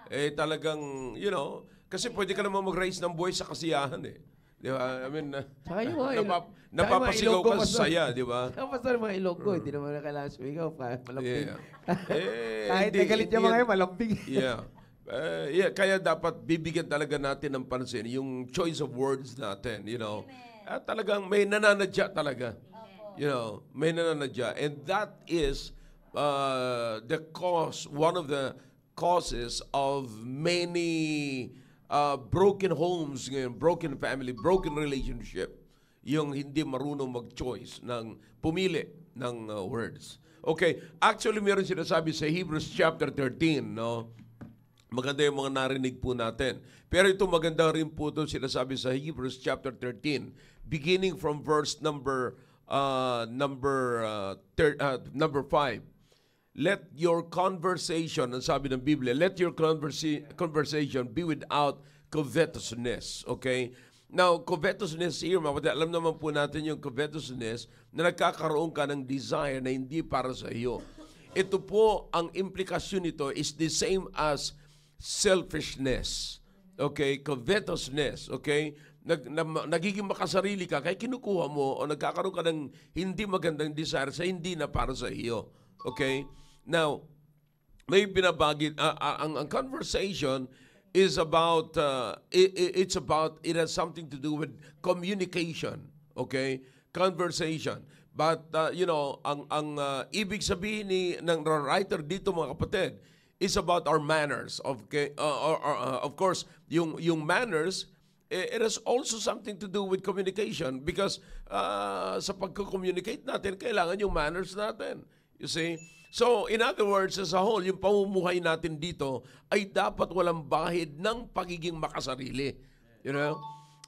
yeah. eh talagang, you know, kasi pwede ka naman mag-raise ng voice sa kasiyahan eh. Di ba? I mean, Tayo, napap- napapasigaw ka sa saya, di ba? Tapos na mga ilonggo, hindi eh, naman na kailangan sumigaw pa. Malambing. Yeah. eh, Kahit hindi, nagalit niya mga yun, malambing. yeah. Uh, yeah. Kaya dapat bibigyan talaga natin ng pansin yung choice of words natin, you know. At talagang may nananadya talaga. You know, may nananadya. And that is uh, the cause, one of the causes of many uh, broken homes ngayon, broken family, broken relationship. Yung hindi marunong mag-choice ng pumili ng uh, words. Okay, actually meron sinasabi sa Hebrews chapter 13, no? Maganda yung mga narinig po natin. Pero ito maganda rin po ito sinasabi sa Hebrews chapter 13, beginning from verse number uh, number uh, third, uh, number 5. Let your conversation, ang sabi ng Biblia, let your conversa- conversation be without covetousness, okay? Now, covetousness here, mga alam naman po natin yung covetousness na nagkakaroon ka ng desire na hindi para sa iyo. Ito po, ang implikasyon nito is the same as selfishness. Okay? Covetousness. Okay? nag, na, nagiging makasarili ka, kaya kinukuha mo o nagkakaroon ka ng hindi magandang desire sa hindi na para sa iyo. Okay? Now, may binabagit, uh, uh, ang, ang conversation is about, uh, it, it's about, it has something to do with communication. Okay? Conversation. But, uh, you know, ang, ang uh, ibig sabihin ni, ng writer dito mga kapatid, is about our manners. Of, okay? uh, or, or, uh, of course, yung, yung manners, eh, it has also something to do with communication because uh, sa pagko-communicate natin, kailangan yung manners natin. You see? So, in other words, as a whole, yung pamumuhay natin dito ay dapat walang bahid ng pagiging makasarili. You know?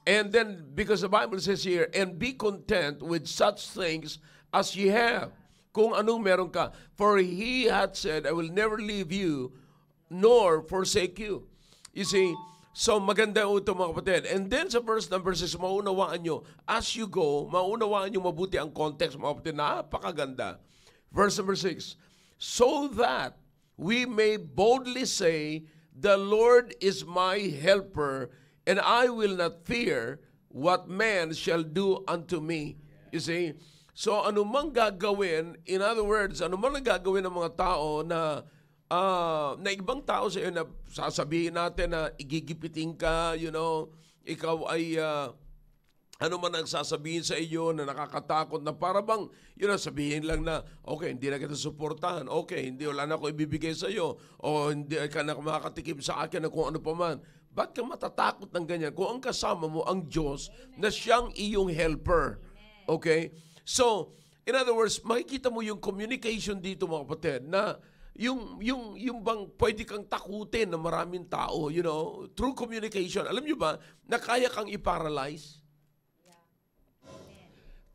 And then, because the Bible says here, and be content with such things as ye have. Kung ano meron ka. For he hath said, I will never leave you nor forsake you. You see, So maganda ito mga kapatid. And then sa verse number 6, maunawaan nyo, as you go, maunawaan nyo mabuti ang context mga kapatid. Napakaganda. Verse number 6, So that we may boldly say, The Lord is my helper, and I will not fear what man shall do unto me. You see? So anumang gagawin, in other words, anumang gagawin ng mga tao na uh, na ibang tao sa iyo na sasabihin natin na igigipitin ka, you know, ikaw ay uh, ano man ang sasabihin sa iyo na nakakatakot na para bang yun ang sabihin lang na okay hindi na kita suportahan okay hindi wala na ako ibibigay sa iyo o hindi ka na makakatikim sa akin na kung ano pa man ba't ka matatakot ng ganyan kung ang kasama mo ang Diyos Amen. na siyang iyong helper okay so in other words makikita mo yung communication dito mga kapatid na yung yung yung bang pwede kang takutin ng maraming tao, you know, through communication. Alam niyo ba na kaya kang i-paralyze? Yeah.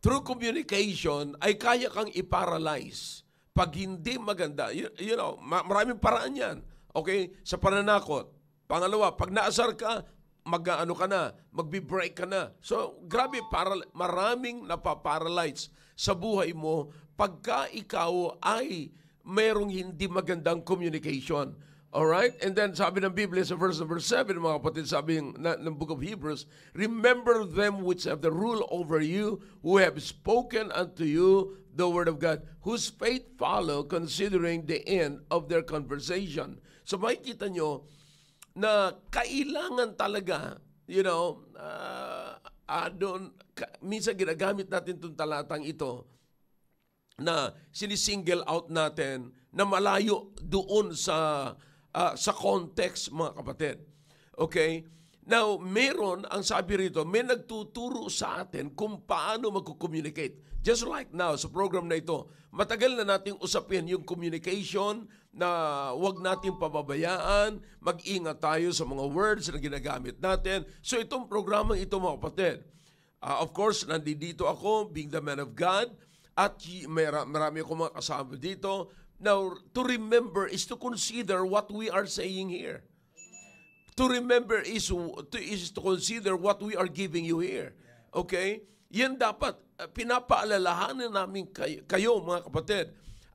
Through communication ay kaya kang i-paralyze pag hindi maganda. You, you know, maraming paraan 'yan. Okay? Sa pananakot. Pangalawa, pag naasar ka, mag-ano ka na, magbi-break ka na. So, grabe, para, maraming napaparalyze sa buhay mo pagka ikaw ay merong hindi magandang communication. All right? And then sabi ng Biblia sa verse number 7, mga kapatid, sabi ng, ng book of Hebrews, Remember them which have the rule over you, who have spoken unto you the word of God, whose faith follow considering the end of their conversation. So makikita nyo na kailangan talaga, you know, uh, uh, doon, minsan ginagamit natin itong talatang ito na sinisingle out natin na malayo doon sa uh, sa context mga kapatid. Okay? Now, meron ang sabi rito, may nagtuturo sa atin kung paano magko-communicate. Just like now sa program na ito, matagal na nating usapin yung communication na wag nating pababayaan, mag-ingat tayo sa mga words na ginagamit natin. So itong programang ito mga kapatid, uh, of course, nandito ako, being the man of God, at marami akong mga kasama dito. Now, to remember is to consider what we are saying here. To remember is to, is to consider what we are giving you here. Okay? Yan dapat. Eh, pinapaalalahanan namin kayo, kayo mga kapatid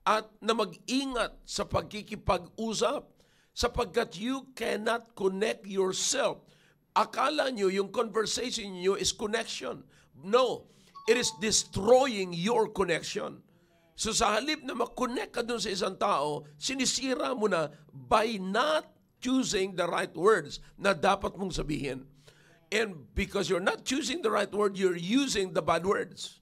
at na mag-ingat sa pagkikipag-usap sapagkat you cannot connect yourself. Akala nyo yung conversation nyo is connection. No, It is destroying your connection. So sa halip na makonect ka dun sa isang tao, sinisira mo na by not choosing the right words na dapat mong sabihin. And because you're not choosing the right word, you're using the bad words.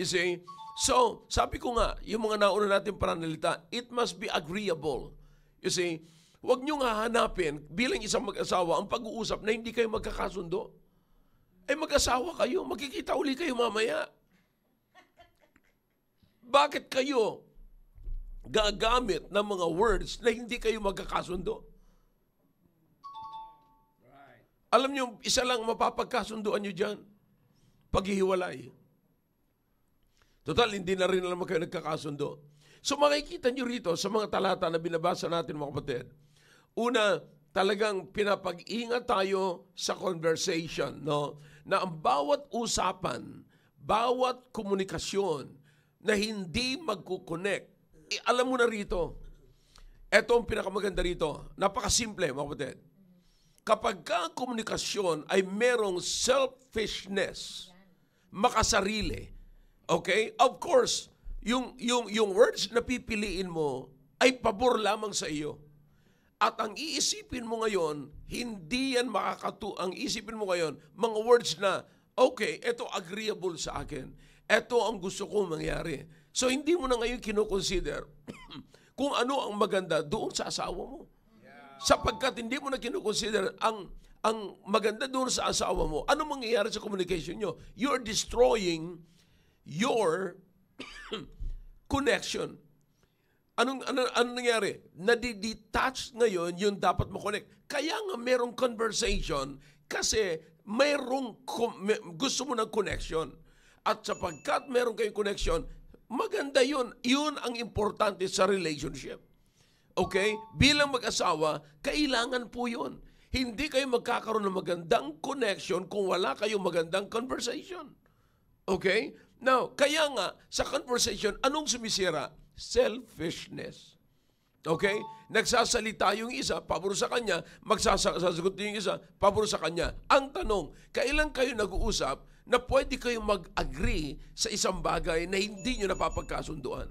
You see? So, sabi ko nga, yung mga nauna natin paranalita, it must be agreeable. You see? Huwag niyong hahanapin bilang isang mag-asawa ang pag-uusap na hindi kayo magkakasundo ay eh, mag-asawa kayo, magkikita uli kayo mamaya. Bakit kayo gagamit ng mga words na hindi kayo magkakasundo? Alam niyo, isa lang mapapagkasunduan niyo diyan, paghihiwalay. Total, hindi na rin naman kayo nagkakasundo. So makikita niyo rito sa mga talata na binabasa natin mga kapatid. Una, talagang pinapag-ingat tayo sa conversation, no? na ang bawat usapan, bawat komunikasyon na hindi magkukonek, eh, alam mo na rito. Ito ang pinakamaganda rito. Napakasimple, mga kapatid. Kapag ang komunikasyon ay merong selfishness, makasarili, okay? Of course, yung, yung, yung words na pipiliin mo ay pabor lamang sa iyo. At ang iisipin mo ngayon, hindi yan makakatu... Ang isipin mo ngayon, mga words na, okay, ito agreeable sa akin. Ito ang gusto ko mangyari. So hindi mo na ngayon kinoconsider kung ano ang maganda doon sa asawa mo. Yeah. Sapagkat hindi mo na kinoconsider ang ang maganda doon sa asawa mo. Ano mangyayari sa communication nyo? You're destroying your connection Anong, ano, ano nangyari? Nadidetach ngayon yung dapat mo connect. Kaya nga merong conversation kasi merong gusto mo ng connection. At sapagkat meron kayong connection, maganda yun. Yun ang importante sa relationship. Okay? Bilang mag-asawa, kailangan po yun. Hindi kayo magkakaroon ng magandang connection kung wala kayong magandang conversation. Okay? Now, kaya nga, sa conversation, anong sumisira? selfishness. Okay? Nagsasalita yung isa, pabor sa kanya, magsasagot din yung isa, pabor sa kanya. Ang tanong, kailan kayo nag-uusap na pwede kayong mag-agree sa isang bagay na hindi nyo napapagkasunduan?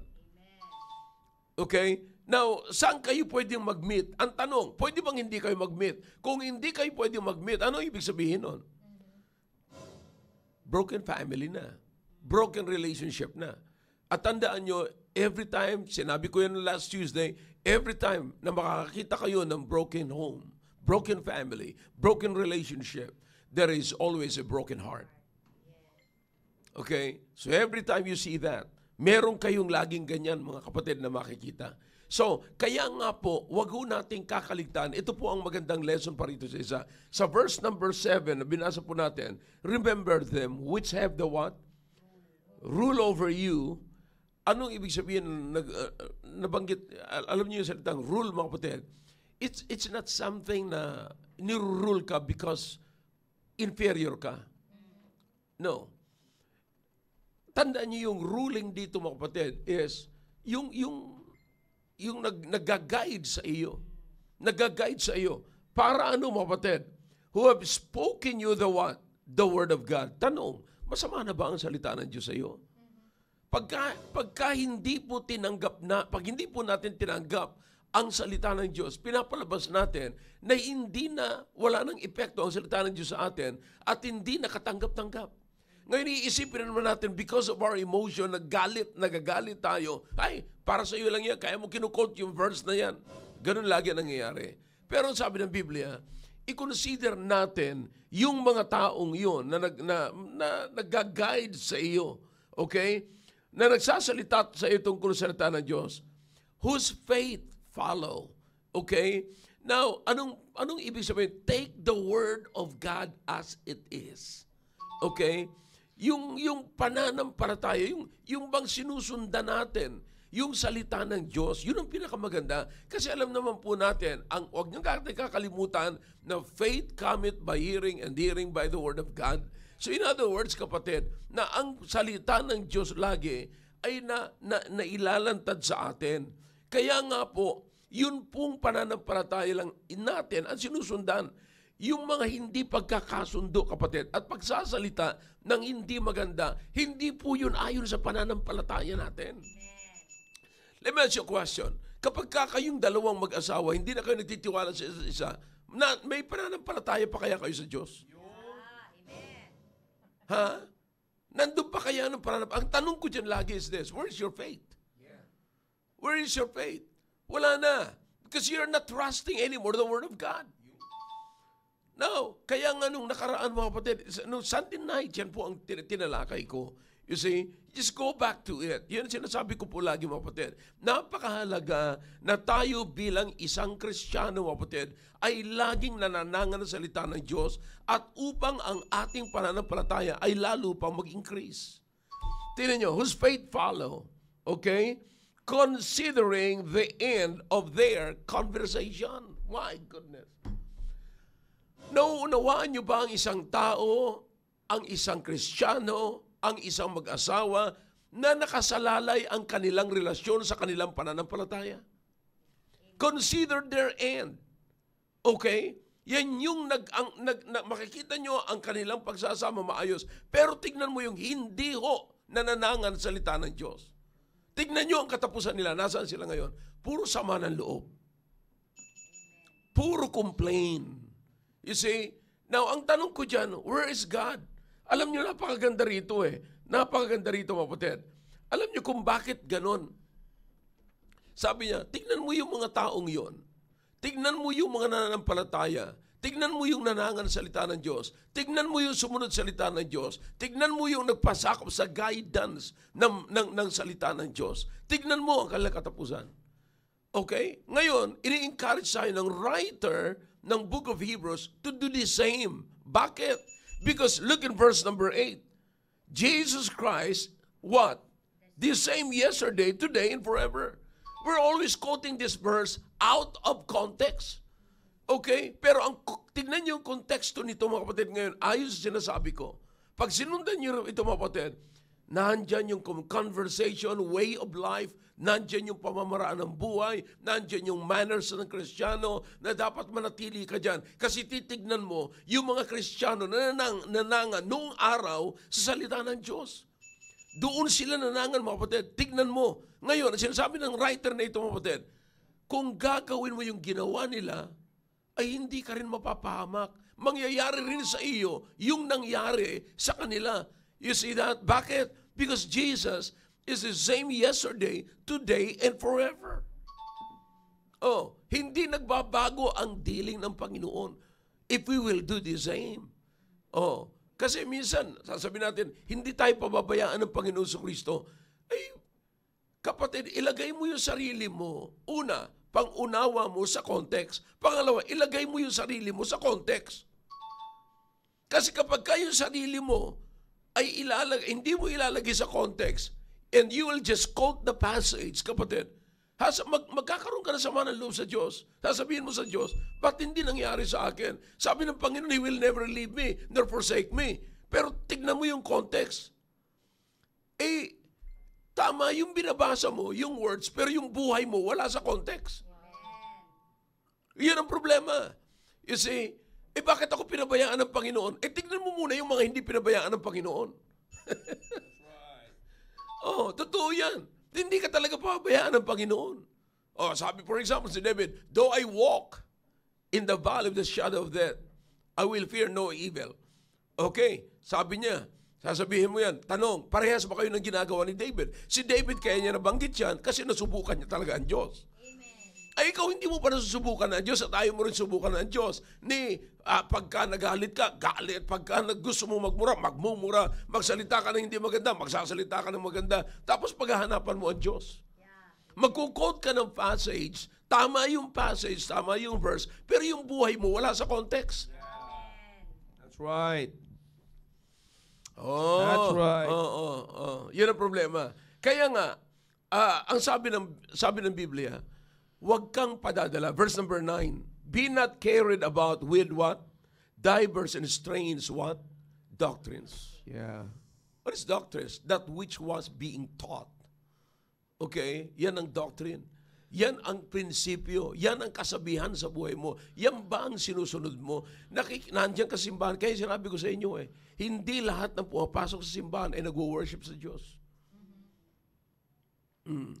Okay? Now, saan kayo pwedeng mag-meet? Ang tanong, pwede bang hindi kayo mag-meet? Kung hindi kayo pwedeng mag-meet, ano ibig sabihin nun? Broken family na. Broken relationship na. At tandaan nyo, Every time, sinabi ko yan last Tuesday, every time na makakakita kayo ng broken home, broken family, broken relationship, there is always a broken heart. Okay? So every time you see that, meron kayong laging ganyan mga kapatid na makikita. So, kaya nga po, wag ho nating kakaligtaan. Ito po ang magandang lesson para ito sa isa. Sa verse number 7 na binasa po natin, Remember them which have the what? Rule over you Anong ibig sabihin nag, uh, uh nabanggit, alam niyo yung salitang rule mga kapatid, it's, it's not something na nirurule ka because inferior ka. No. Tandaan niyo yung ruling dito mga kapatid is yung, yung, yung nag, nag sa iyo. nag sa iyo. Para ano mga kapatid? Who have spoken you the what? The Word of God. Tanong, masama na ba ang salita ng Diyos sa iyo? Pagka, pagka hindi po tinanggap na, pag hindi po natin tinanggap ang salita ng Diyos, pinapalabas natin na hindi na wala ng epekto ang salita ng Diyos sa atin at hindi na katanggap tanggap Ngayon, iisipin naman natin because of our emotion, naggalit, nagagalit tayo. Ay, para sa iyo lang yan. Kaya mo kinukote yung verse na yan. Ganun lagi nangyayari. Pero sabi ng Biblia, i-consider natin yung mga taong yon na, nag, na, na, na nag-guide sa iyo. Okay? na nagsasalita sa iyo tungkol sa salita ng Diyos, whose faith follow. Okay? Now, anong, anong ibig sabihin? Take the word of God as it is. Okay? Yung, yung pananampalataya, yung, yung bang sinusundan natin, yung salita ng Diyos, yun ang pinakamaganda. Kasi alam naman po natin, ang wag niyong kakalimutan na faith cometh by hearing and hearing by the word of God. So in other words, kapatid, na ang salita ng Diyos lagi ay na, na nailalantad sa atin. Kaya nga po, yun pong pananampalataya lang natin ang sinusundan yung mga hindi pagkakasundo, kapatid, at pagsasalita ng hindi maganda, hindi po yun ayon sa pananampalataya natin. Let me ask you a question. Kapag ka kayong dalawang mag-asawa, hindi na kayo nagtitiwala sa isa, na, may pananampalataya pa kaya kayo sa Diyos? Ha? Nandun pa kaya ng pananap? Ang tanong ko dyan lagi is this, where's your faith? Yeah. Where is your faith? Wala na. Because you're not trusting anymore the Word of God. No, kaya nga nung nakaraan mga kapatid, no, Sunday night, yan po ang tin- tinalakay ko. You see, just go back to it. Yan ang sinasabi ko po lagi mga kapatid. Napakahalaga na tayo bilang isang Kristiyano mga kapatid ay laging nananangan ng salita ng Diyos at upang ang ating pananampalataya ay lalo pang mag-increase. Tingnan nyo, whose faith follow? Okay? Considering the end of their conversation. My goodness. Nauunawaan nyo ba ang isang tao, ang isang Kristiyano, ang isang mag-asawa na nakasalalay ang kanilang relasyon sa kanilang pananampalataya. Consider their end. Okay? Yan yung nag, ang, nag, na, makikita nyo ang kanilang pagsasama maayos. Pero tignan mo yung hindi ho nananangan salita ng Diyos. Tignan nyo ang katapusan nila. Nasaan sila ngayon? Puro sama ng loob. Puro complain. You see? Now, ang tanong ko dyan, where is God? Alam nyo, napakaganda rito eh. Napakaganda rito, mapatid. Alam nyo kung bakit ganon? Sabi niya, tignan mo yung mga taong yon. Tignan mo yung mga nananampalataya. Tignan mo yung nanangan salita ng Diyos. Tignan mo yung sumunod salita ng Diyos. Tignan mo yung nagpasakop sa guidance ng, ng, ng salita ng Diyos. Tignan mo ang kanilang katapusan. Okay? Ngayon, ini-encourage tayo ng writer ng Book of Hebrews to do the same. Bakit? Because look in verse number 8. Jesus Christ, what? The same yesterday, today, and forever. We're always quoting this verse out of context. Okay? Pero ang tignan niyo yung konteksto nito mga kapatid ngayon, ayos sinasabi ko. Pag sinundan niyo ito mga kapatid, nandyan yung conversation, way of life, Nandiyan yung pamamaraan ng buhay, nandiyan yung manners ng Kristiyano na dapat manatili ka dyan. Kasi titignan mo yung mga Kristiyano na nanang, nananga noong araw sa salita ng Diyos. Doon sila nanangan, mga kapatid. Tignan mo. Ngayon, sinasabi ng writer na ito, mga kapatid, kung gagawin mo yung ginawa nila, ay hindi ka rin mapapahamak. Mangyayari rin sa iyo yung nangyari sa kanila. You see that? Bakit? Because Jesus is the same yesterday, today, and forever. Oh, hindi nagbabago ang dealing ng Panginoon if we will do the same. Oh, kasi minsan, sasabihin natin, hindi tayo pababayaan ng Panginoon sa Kristo. Ay, kapatid, ilagay mo yung sarili mo. Una, pangunawa mo sa context. Pangalawa, ilagay mo yung sarili mo sa context. Kasi kapag kayo sarili mo ay ilalagay, hindi mo ilalagay sa context, And you will just quote the passage, kapatid. Has, mag, magkakaroon ka na sama ng loob sa Diyos. Sasabihin mo sa Diyos, ba't hindi nangyari sa akin? Sabi ng Panginoon, He will never leave me nor forsake me. Pero tignan mo yung context. Eh, tama yung binabasa mo, yung words, pero yung buhay mo, wala sa context. Iyan ang problema. You see, eh bakit ako pinabayaan ng Panginoon? Eh tignan mo muna yung mga hindi pinabayaan ng Panginoon. Oh, totoo yan. Hindi ka talaga pabayaan ng Panginoon. Oh, sabi for example si David, Though I walk in the valley of the shadow of death, I will fear no evil. Okay, sabi niya, sasabihin mo yan, tanong, parehas ba kayo ng ginagawa ni David? Si David kaya niya nabanggit yan kasi nasubukan niya talaga ang Diyos. Amen. Ay ikaw hindi mo pa nasusubukan ng Diyos at ayaw mo rin subukan ng Diyos. Ni uh, pagka nagalit ka, galit. Pagka gusto mo magmura, magmumura. Magsalita ka ng hindi maganda, magsasalita ka ng maganda. Tapos paghahanapan mo ang Diyos. Magkukod ka ng passage, tama yung passage, tama yung verse, pero yung buhay mo wala sa context. Yeah. That's right. Oh, That's right. Oh, oh, oh. Yun ang problema. Kaya nga, uh, ang sabi ng sabi ng Biblia, huwag kang padadala. Verse number 9 Be not carried about with what? Divers and strange what? Doctrines. Yeah. What is doctrines? That which was being taught. Okay? Yan ang doctrine. Yan ang prinsipyo. Yan ang kasabihan sa buhay mo. Yan ba ang sinusunod mo? Nakik nandiyan ka simbahan. Kaya sinabi ko sa inyo eh, hindi lahat ng pumapasok sa simbahan ay nagwo-worship sa Diyos. Mm.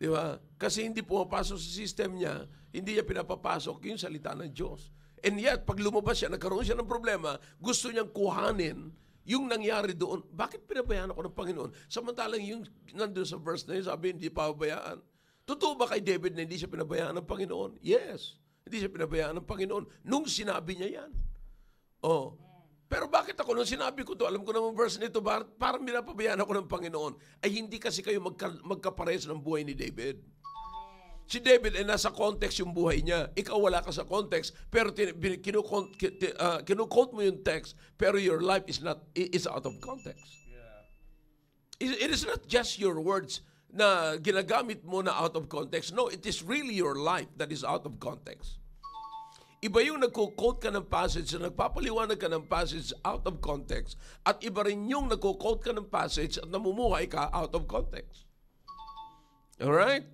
Di ba? Kasi hindi pumapasok sa system niya, hindi niya pinapapasok yung salita ng Diyos. And yet, pag lumabas siya, nagkaroon siya ng problema, gusto niyang kuhanin yung nangyari doon. Bakit pinabayaan ako ng Panginoon? Samantalang yung nandun sa verse na yun, sabi, hindi pabayaan. Totoo ba kay David na hindi siya pinabayaan ng Panginoon? Yes. Hindi siya pinabayaan ng Panginoon. Nung sinabi niya yan. Oh, pero bakit ako, nung sinabi ko to, alam ko naman verse nito, parang minapabayaan ako ng Panginoon, ay hindi kasi kayo magka, magkapares ng buhay ni David. Si David ay nasa context yung buhay niya. Ikaw wala ka sa context, pero ah, kinukont, uh, mo yung text, pero your life is not is out of context. Yeah. It, it is not just your words na ginagamit mo na out of context. No, it is really your life that is out of context. Iba yung nagko-quote ka ng passage na nagpapaliwanag ka ng passage out of context at iba rin yung nagko-quote ka ng passage at namumuhay ka out of context. Alright?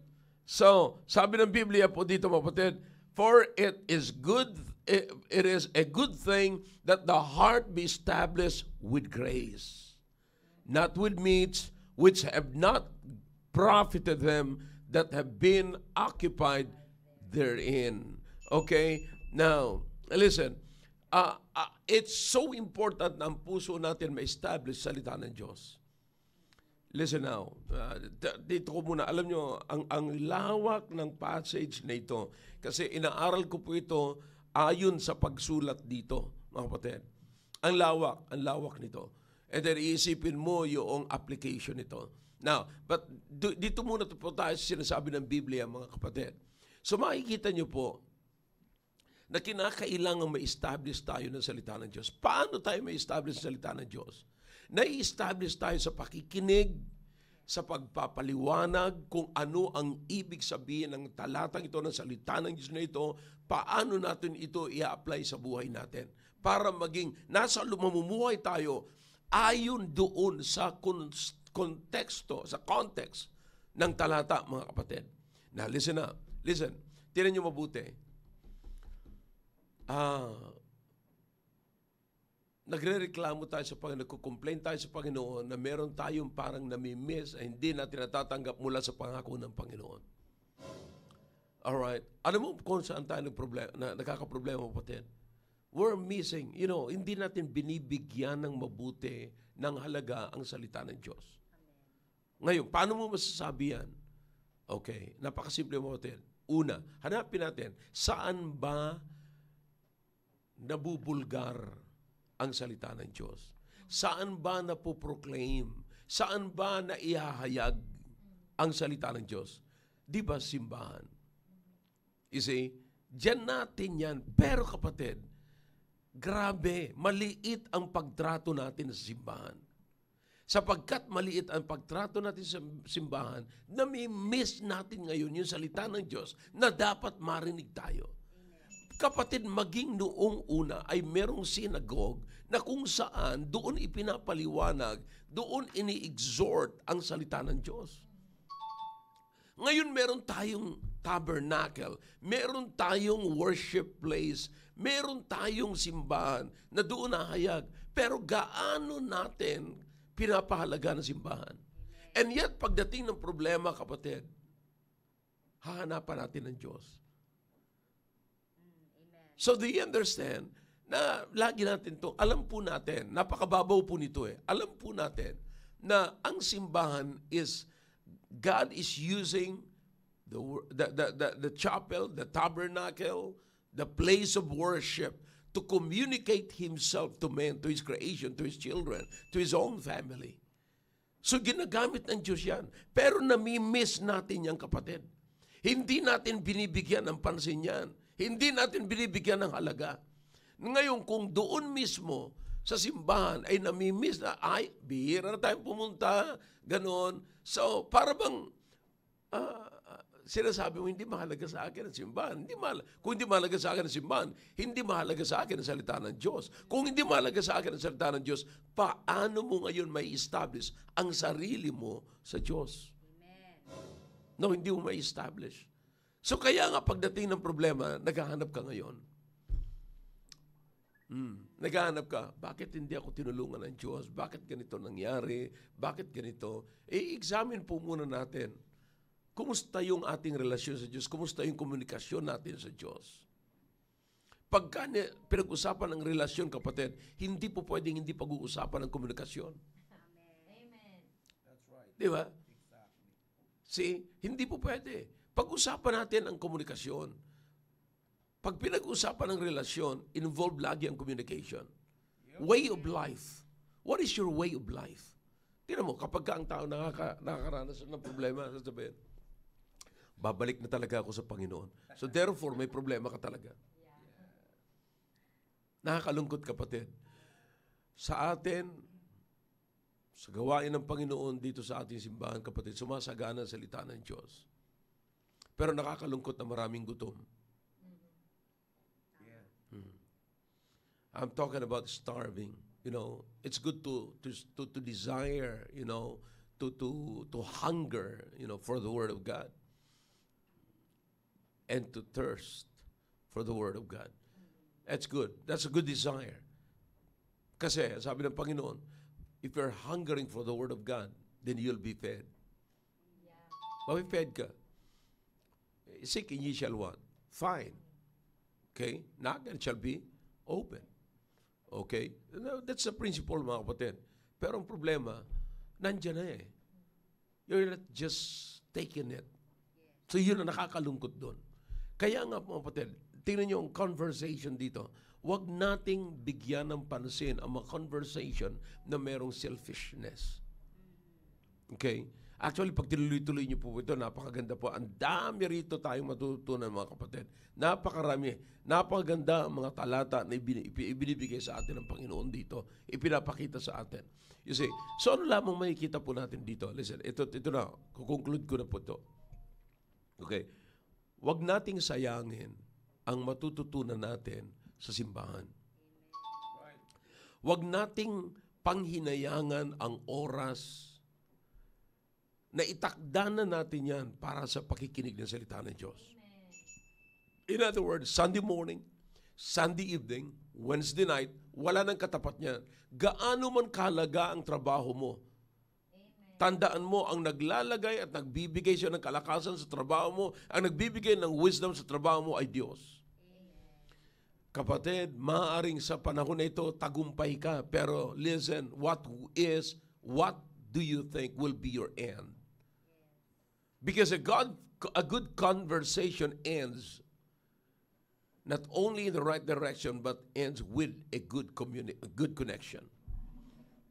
So, sabi ng Biblia po dito mapatid, For it is good, it, it is a good thing that the heart be established with grace, not with meats which have not profited them that have been occupied therein. Okay? Now, listen, uh, uh, it's so important na ang puso natin ma-establish salita ng Diyos. Listen now, uh, dito ko muna, alam nyo, ang, ang lawak ng passage na ito, kasi inaaral ko po ito ayon sa pagsulat dito, mga kapatid. Ang lawak, ang lawak nito. And then iisipin mo yung application nito. Now, but dito muna po tayo sinasabi ng Biblia, mga kapatid. So makikita nyo po, na kinakailangan ma-establish tayo ng salita ng Diyos. Paano tayo ma-establish ng salita ng Diyos? Na-establish tayo sa pakikinig, sa pagpapaliwanag kung ano ang ibig sabihin ng talatang ito, ng salita ng Diyos na ito, paano natin ito i-apply sa buhay natin para maging nasa lumamumuhay tayo ayon doon sa konteksto, sa context ng talata, mga kapatid. Na listen na, Listen. Tinan nyo mabuti ah, nagre-reklamo tayo sa Panginoon, nagko-complain tayo sa Panginoon na meron tayong parang nami-miss ay hindi natin natatanggap mula sa pangako ng Panginoon. Alright. Alam mo kung saan tayo nagproblema, na, nagkakaproblema, kapatid? We're missing, you know, hindi natin binibigyan ng mabuti ng halaga ang salita ng Diyos. Ngayon, paano mo masasabi yan? Okay, napakasimple mo, kapatid. Una, hanapin natin, saan ba nabubulgar ang salita ng Diyos? Saan ba na proclaim Saan ba na ihahayag ang salita ng Diyos? Di ba simbahan? You see, dyan natin yan. Pero kapatid, grabe, maliit ang pagtrato natin sa simbahan. Sapagkat maliit ang pagtrato natin sa simbahan, nami-miss natin ngayon yung salita ng Diyos na dapat marinig tayo. Kapatid, maging noong una ay merong sinagog na kung saan doon ipinapaliwanag, doon ini-exhort ang salita ng Diyos. Ngayon meron tayong tabernacle, meron tayong worship place, meron tayong simbahan na doon nahayag. Pero gaano natin pinapahalaga ng simbahan? And yet, pagdating ng problema, kapatid, hahanapan natin ng Diyos So do you understand na lagi natin to alam po natin, napakababaw po nito eh, alam po natin na ang simbahan is, God is using the, the, the, the, the chapel, the tabernacle, the place of worship to communicate Himself to men, to His creation, to His children, to His own family. So ginagamit ng Diyos yan. Pero nami-miss natin yan kapatid. Hindi natin binibigyan ng pansin yan. Hindi natin binibigyan ng halaga. Ngayon, kung doon mismo sa simbahan ay namimiss na, ay, bihira na tayong pumunta, ganoon. So, para bang uh, sinasabi mo, hindi mahalaga sa akin ang simbahan. Hindi mahal Kung hindi mahalaga sa akin ang simbahan, hindi mahalaga sa akin ang salita ng Diyos. Kung hindi mahalaga sa akin ang salita ng Diyos, paano mo ngayon may establish ang sarili mo sa Diyos? Amen. No, hindi mo may establish. So kaya nga pagdating ng problema, naghahanap ka ngayon. Hmm. Naghahanap ka, bakit hindi ako tinulungan ng Diyos? Bakit ganito nangyari? Bakit ganito? I-examine po muna natin. Kumusta yung ating relasyon sa Diyos? Kumusta yung komunikasyon natin sa Diyos? Pagka pinag-usapan ng relasyon, kapatid, hindi po pwedeng hindi pag-uusapan ng komunikasyon. Amen. That's right. Di ba? Exactly. See? Hindi po pwede. Pag-usapan natin ang komunikasyon. Pag pinag-usapan ang relasyon, involved lagi ang communication. Way of life. What is your way of life? Tingnan mo, kapag ka ang tao nakaka, nakakaranas ng problema, sasabihin, babalik na talaga ako sa Panginoon. So therefore, may problema ka talaga. Nakakalungkot kapatid. Sa atin, sa gawain ng Panginoon dito sa ating simbahan kapatid, sumasagana ang salita ng Diyos. Pero nakakalungkot na maraming gutom. Yeah. I'm talking about starving. You know, it's good to to to, to desire, you know, to to to hunger, you know, for the word of God. And to thirst for the word of God. That's good. That's a good desire. Kasi sabi ng Panginoon, if you're hungering for the word of God, then you'll be fed. Yeah. Mapiped ka seek and ye shall what? Find. Okay? Knock and shall be open. Okay? Now, that's the principle, mga kapatid. Pero ang problema, nandyan na eh. You're not just taking it. So yun ang nakakalungkot doon. Kaya nga mga kapatid, tingnan nyo ang conversation dito. Huwag nating bigyan ng pansin ang mga conversation na merong selfishness. Okay? Actually, pag tinuloy-tuloy niyo po ito, napakaganda po. Ang dami rito tayong matutunan mga kapatid. Napakarami. Napakaganda ang mga talata na ibinibigay sa atin ng Panginoon dito. Ipinapakita sa atin. You see, so ano lamang makikita po natin dito? Listen, ito, ito na. Kukonclude ko na po ito. Okay. Huwag nating sayangin ang matututunan natin sa simbahan. Huwag nating panghinayangan ang oras na itakda na natin yan para sa pakikinig ng salita ng Diyos. In other words, Sunday morning, Sunday evening, Wednesday night, wala nang katapat niyan. Gaano man kalaga ang trabaho mo, tandaan mo, ang naglalagay at nagbibigay siya ng kalakasan sa trabaho mo, ang nagbibigay ng wisdom sa trabaho mo ay Diyos. Kapatid, maaaring sa panahon na ito, tagumpay ka. Pero listen, what is, what do you think will be your end? Because a, God, a good conversation ends not only in the right direction, but ends with a good, communi- a good connection.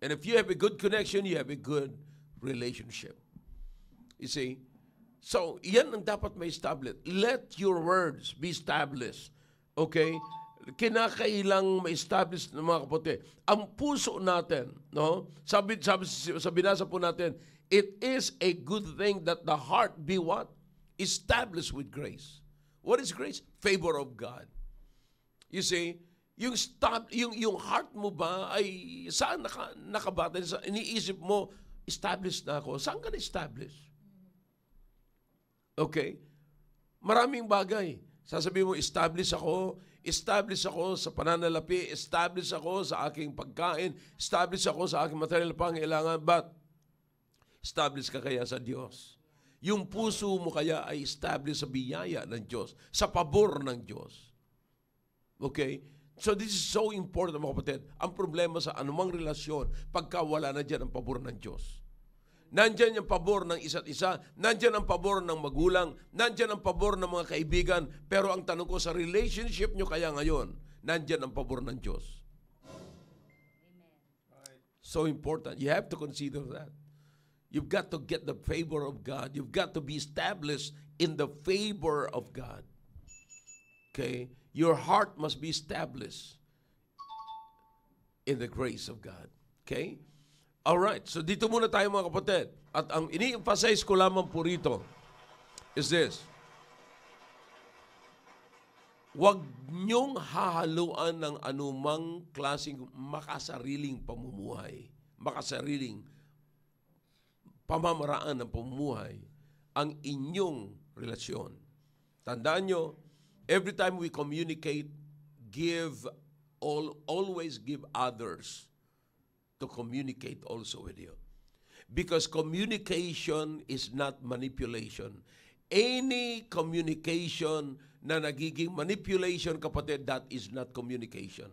And if you have a good connection, you have a good relationship. You see? So, yan ang dapat may establish. Let your words be established. Okay? Kinakailang may establish ng mga kapatid. Ang puso natin, no? Sabi, sabi, sabi nasa po natin, It is a good thing that the heart be what? Established with grace. What is grace? Favor of God. You see, yung stab, yung yung heart mo ba ay saan naka, nakabata? Sa, iniisip mo, established na ako. Saan ka na-establish? Okay? Maraming bagay. Sasabihin mo, established ako, Established ako sa pananalapi, Established ako sa aking pagkain, Established ako sa aking material pangailangan. But Established ka kaya sa Diyos. Yung puso mo kaya ay established sa biyaya ng Diyos, sa pabor ng Diyos. Okay? So this is so important mga kapatid. Ang problema sa anumang relasyon, pagka wala na dyan ang pabor ng Diyos. Nandyan yung pabor ng isa't isa, nandyan ang pabor ng magulang, nandyan ang pabor ng mga kaibigan, pero ang tanong ko sa relationship nyo kaya ngayon, nandyan ang pabor ng Diyos. So important. You have to consider that. You've got to get the favor of God. You've got to be established in the favor of God. Okay? Your heart must be established in the grace of God. Okay? All right. so dito muna tayo mga kapatid. At ang ini-emphasize ko lamang po rito is this. Huwag niyong hahaluan ng anumang klaseng makasariling pamumuhay. Makasariling pamamaraan ng pamumuhay ang inyong relasyon. Tandaan nyo, every time we communicate, give, all, always give others to communicate also with you. Because communication is not manipulation. Any communication na nagiging manipulation, kapatid, that is not communication.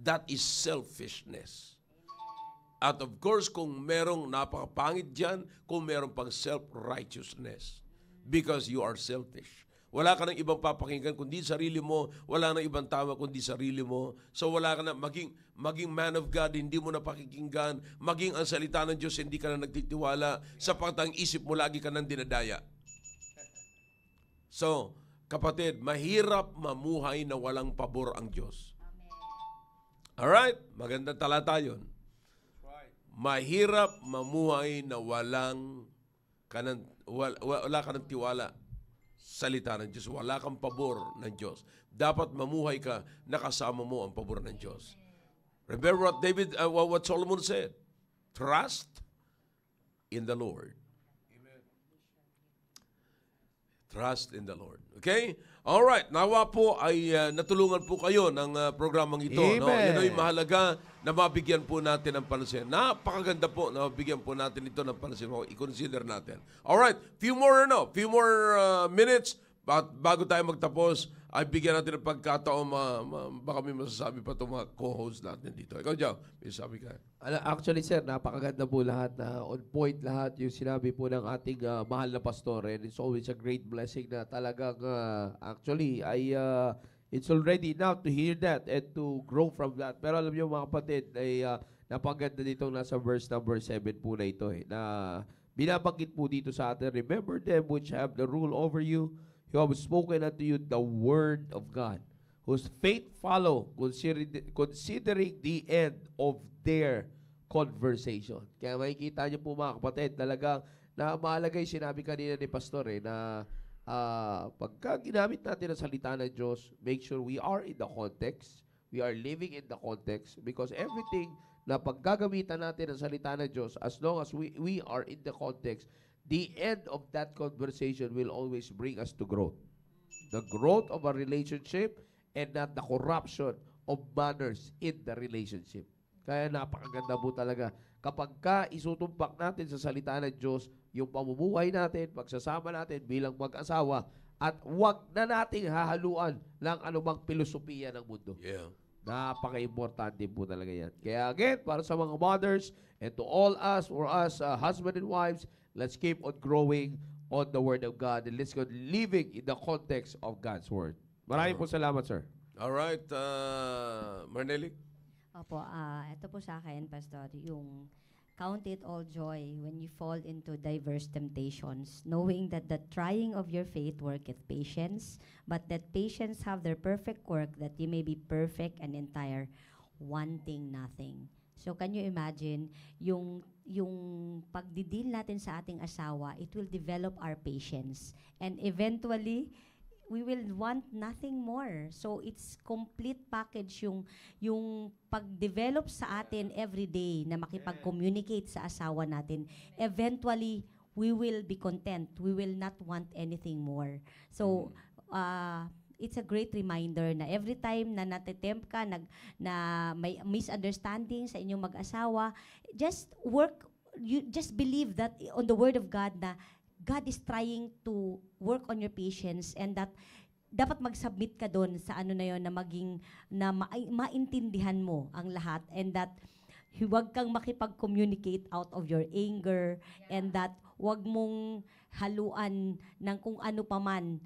That is selfishness. At of course, kung merong napakapangit dyan, kung merong pang self-righteousness. Because you are selfish. Wala ka ng ibang papakinggan kundi sarili mo. Wala ng ibang tama kundi sarili mo. So wala ka na maging, maging man of God, hindi mo na pakikinggan. Maging ang salita ng Diyos, hindi ka na nagtitiwala. Sapagkat ang isip mo, lagi ka nang dinadaya. So, kapatid, mahirap mamuhay na walang pabor ang Diyos. Alright, magandang talata yun mahirap mamuhay na walang kanang, wala, wala ka ng tiwala salita ng Diyos. Wala kang pabor ng Diyos. Dapat mamuhay ka nakasama mo ang pabor ng Diyos. Remember what David, uh, what Solomon said. Trust in the Lord. Amen. Trust in the Lord. Okay? Alright, nawa po ay uh, natulungan po kayo ng uh, programang ito. Amen. No? Yan ay mahalaga na mabigyan po natin ng pansin. Napakaganda po na mabigyan po natin ito ng pansin. I-consider natin. right, few more, no, few more uh, minutes ba- bago tayo magtapos ay bigyan natin ng pagkataon, ma, ma, baka may masasabi pa itong mga co-host natin dito. Ikaw, Jow, may sabi ka. Actually, sir, napakaganda po lahat na on point lahat yung sinabi po ng ating uh, mahal na pastor. And it's always a great blessing na talagang, uh, actually, ay... Uh, It's already enough to hear that and to grow from that. Pero alam niyo mga kapatid, ay uh, ah, napaganda nitong nasa verse number 7 po na ito eh, na binabanggit po dito sa atin, Remember them which have the rule over you, You have spoken unto you the word of God, whose faith follow, considering the end of their conversation. Kaya makikita niyo po mga kapatid, talagang na mahalagay sinabi kanina ni Pastor eh, na uh, pagka ginamit natin ang salita ng Diyos, make sure we are in the context. We are living in the context because everything na paggagamitan natin ang salita ng Diyos, as long as we, we are in the context, the end of that conversation will always bring us to growth. The growth of a relationship and not the corruption of manners in the relationship. Kaya napakaganda po talaga. Kapag ka isutumpak natin sa salita ng Diyos, yung pamumuhay natin, pagsasama natin bilang mag-asawa, at wag na nating hahaluan ng anumang filosofiya ng mundo. Yeah. Napaka-importante po talaga yan. Kaya again, para sa mga mothers and to all us or us, uh, husband and wives, Let's keep on growing on the Word of God and let's go living in the context of God's Word. Maraming po salamat, sir. All right, uh, Marnelli. Opo, uh, ah, ito po sa akin, Pastor, yung count it all joy when you fall into diverse temptations, knowing that the trying of your faith worketh patience, but that patience have their perfect work, that you may be perfect and entire, wanting nothing. So can you imagine yung yung pagdidil natin sa ating asawa, it will develop our patience. And eventually, we will want nothing more. So it's complete package yung yung pag-develop sa atin every day na makipag-communicate sa asawa natin. Eventually, we will be content. We will not want anything more. So uh, it's a great reminder na every time na natitempt ka, nag, na may misunderstanding sa inyong mag-asawa, just work, you just believe that on the Word of God na God is trying to work on your patience and that dapat mag-submit ka doon sa ano na yon na maging na ma- maintindihan mo ang lahat and that huwag kang makipag-communicate out of your anger yeah. and that wag mong haluan ng kung ano paman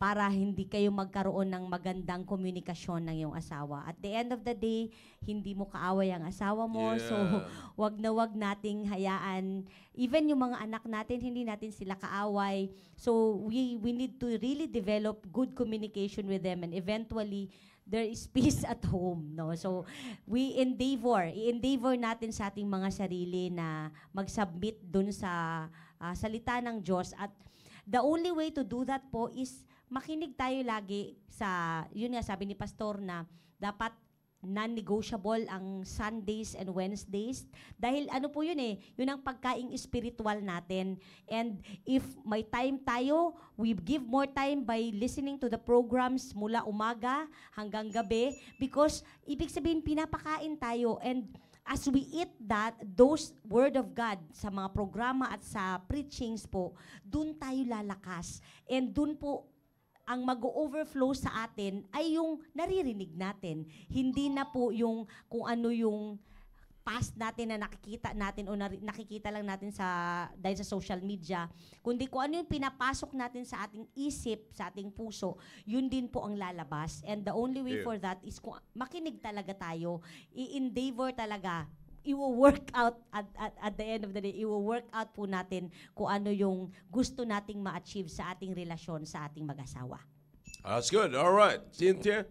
para hindi kayo magkaroon ng magandang komunikasyon ng iyong asawa. At the end of the day, hindi mo kaaway ang asawa mo. Yeah. So, wag na wag nating hayaan. Even yung mga anak natin, hindi natin sila kaaway. So, we, we need to really develop good communication with them and eventually, there is peace at home. No? So, we endeavor, i-endeavor natin sa ating mga sarili na mag-submit dun sa uh, salita ng Diyos at The only way to do that po is makinig tayo lagi sa, yun nga sabi ni Pastor na dapat non-negotiable ang Sundays and Wednesdays. Dahil ano po yun eh, yun ang pagkaing spiritual natin. And if may time tayo, we give more time by listening to the programs mula umaga hanggang gabi because ibig sabihin pinapakain tayo and as we eat that, those Word of God sa mga programa at sa preachings po, dun tayo lalakas. And dun po ang mag-overflow sa atin ay yung naririnig natin. Hindi na po yung kung ano yung past natin na nakikita natin o nari- nakikita lang natin sa dahil sa social media, kundi kung ano yung pinapasok natin sa ating isip, sa ating puso, yun din po ang lalabas. And the only way yeah. for that is kung makinig talaga tayo, i-endeavor talaga it will work out at, at, at the end of the day, it will work out po natin kung ano yung gusto nating ma-achieve sa ating relasyon sa ating mag-asawa. That's good. All right. Cynthia?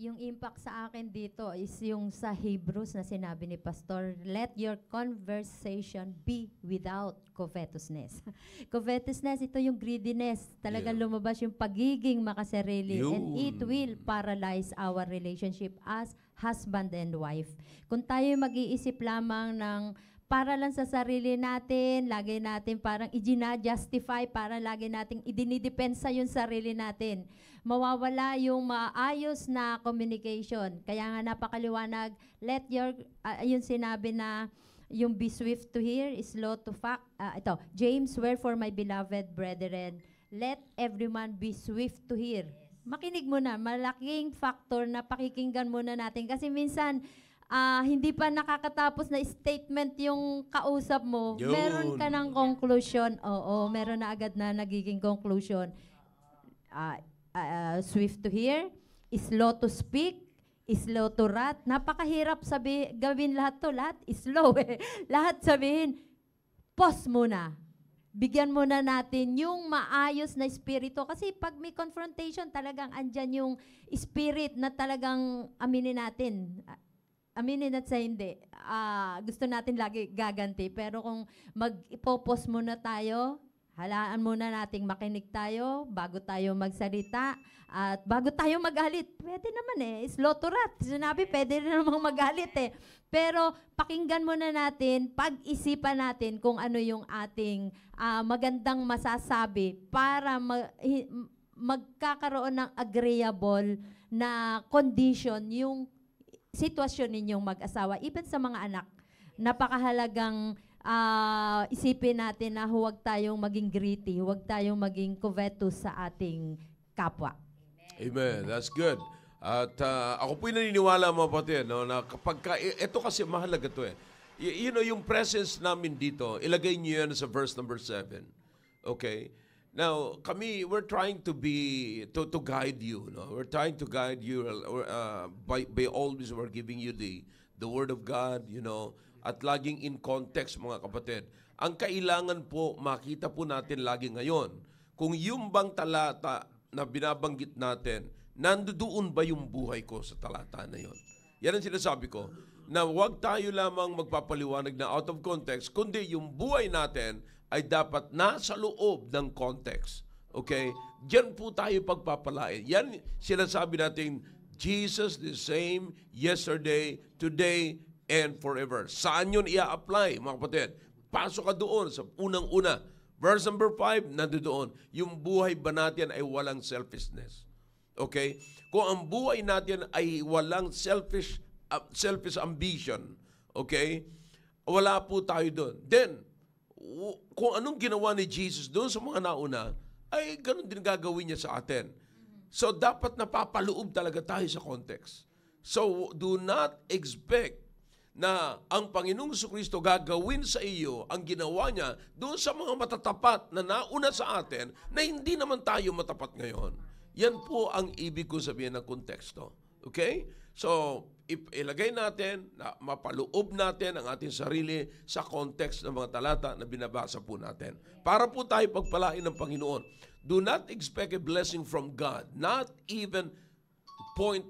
yung impact sa akin dito is yung sa Hebrews na sinabi ni Pastor, let your conversation be without covetousness. covetousness, ito yung greediness. Talaga yeah. lumabas yung pagiging makasarili. Yun. And it will paralyze our relationship as husband and wife. Kung tayo mag-iisip lamang ng para lang sa sarili natin, lagi natin parang i-justify, para lagi nating idinidepensa yung sarili natin. Mawawala yung maayos na communication. Kaya nga napakaliwanag, let your, uh, yung sinabi na, yung be swift to hear, slow to fuck, Uh, ah, ito, James, wherefore my beloved brethren, let everyone be swift to hear. Yes. Makinig muna, malaking factor na pakikinggan muna natin. Kasi minsan, uh, hindi pa nakakatapos na statement yung kausap mo, Yun. meron ka ng conclusion. Oo, meron na agad na nagiging conclusion. Uh, uh, swift to hear, slow to speak, slow to rat. Napakahirap sabi, gawin lahat to. Lahat slow eh. lahat sabihin, pause muna. Bigyan muna natin yung maayos na espiritu. Kasi pag may confrontation, talagang andyan yung spirit na talagang aminin natin. Uh, aminin at sa hindi, uh, gusto natin lagi gaganti. Pero kung mag-focus muna tayo, halaan muna nating makinig tayo bago tayo magsalita at bago tayo magalit. Pwede naman eh, slow to wrath. Sinabi, pwede na namang magalit eh. Pero pakinggan muna natin, pag-isipan natin kung ano yung ating uh, magandang masasabi para ma- magkakaroon ng agreeable na condition yung sitwasyon ninyong mag-asawa, even sa mga anak, napakahalagang uh, isipin natin na huwag tayong maging greedy, huwag tayong maging covetous sa ating kapwa. Amen. That's good. At uh, ako po'y naniniwala mga pati, no, na kapag ka, ito kasi mahalaga to eh. Y- you know, yung presence namin dito, ilagay niyo yan sa verse number 7. Okay? Now, kami, we're trying to be, to, to guide you. No? We're trying to guide you. Uh, uh, by, by always, we're giving you the, the Word of God, you know, at laging in context, mga kapatid. Ang kailangan po, makita po natin lagi ngayon, kung yung bang talata na binabanggit natin, nandoon ba yung buhay ko sa talata na yon? Yan ang sinasabi ko, na huwag tayo lamang magpapaliwanag na out of context, kundi yung buhay natin ay dapat nasa loob ng context. Okay? Diyan po tayo pagpapalain. Yan sinasabi natin, Jesus the same yesterday, today, and forever. Saan yun ia-apply, mga kapatid? Pasok ka doon sa unang-una. Verse number 5, doon. yung buhay ba natin ay walang selfishness? Okay? Kung ang buhay natin ay walang selfish uh, selfish ambition, okay? Wala po tayo doon. Then, kung anong ginawa ni Jesus doon sa mga nauna, ay ganun din gagawin niya sa atin. So dapat napapaloob talaga tayo sa context. So do not expect na ang Panginoong Kristo gagawin sa iyo ang ginawa niya doon sa mga matatapat na nauna sa atin na hindi naman tayo matapat ngayon. Yan po ang ibig ko sabihin ng konteksto. Okay? So, ilagay natin, na mapaloob natin ang ating sarili sa context ng mga talata na binabasa po natin. Para po tayo pagpalain ng Panginoon. Do not expect a blessing from God, not even point,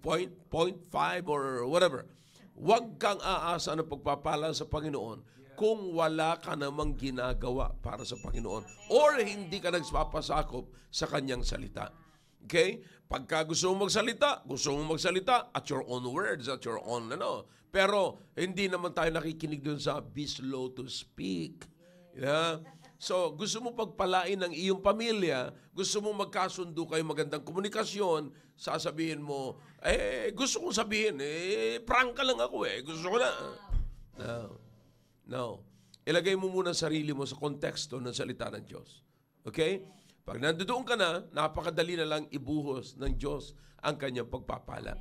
point, point five or whatever. Huwag kang aasa ng pagpapala sa Panginoon kung wala ka namang ginagawa para sa Panginoon or hindi ka nagsapasakop sa kanyang salita. Okay? Pagka gusto mong magsalita, gusto mong magsalita at your own words, at your own ano. Pero hindi naman tayo nakikinig doon sa be slow to speak. Yeah? Diba? So, gusto mo pagpalain ng iyong pamilya, gusto mo magkasundo kayo magandang komunikasyon, sasabihin mo, eh, gusto kong sabihin, eh, prank ka lang ako eh, gusto ko na. No. No. Ilagay mo muna sarili mo sa konteksto ng salita ng Diyos. Okay? Pag nandoon ka na, napakadali na lang ibuhos ng Diyos ang kanyang pagpapala.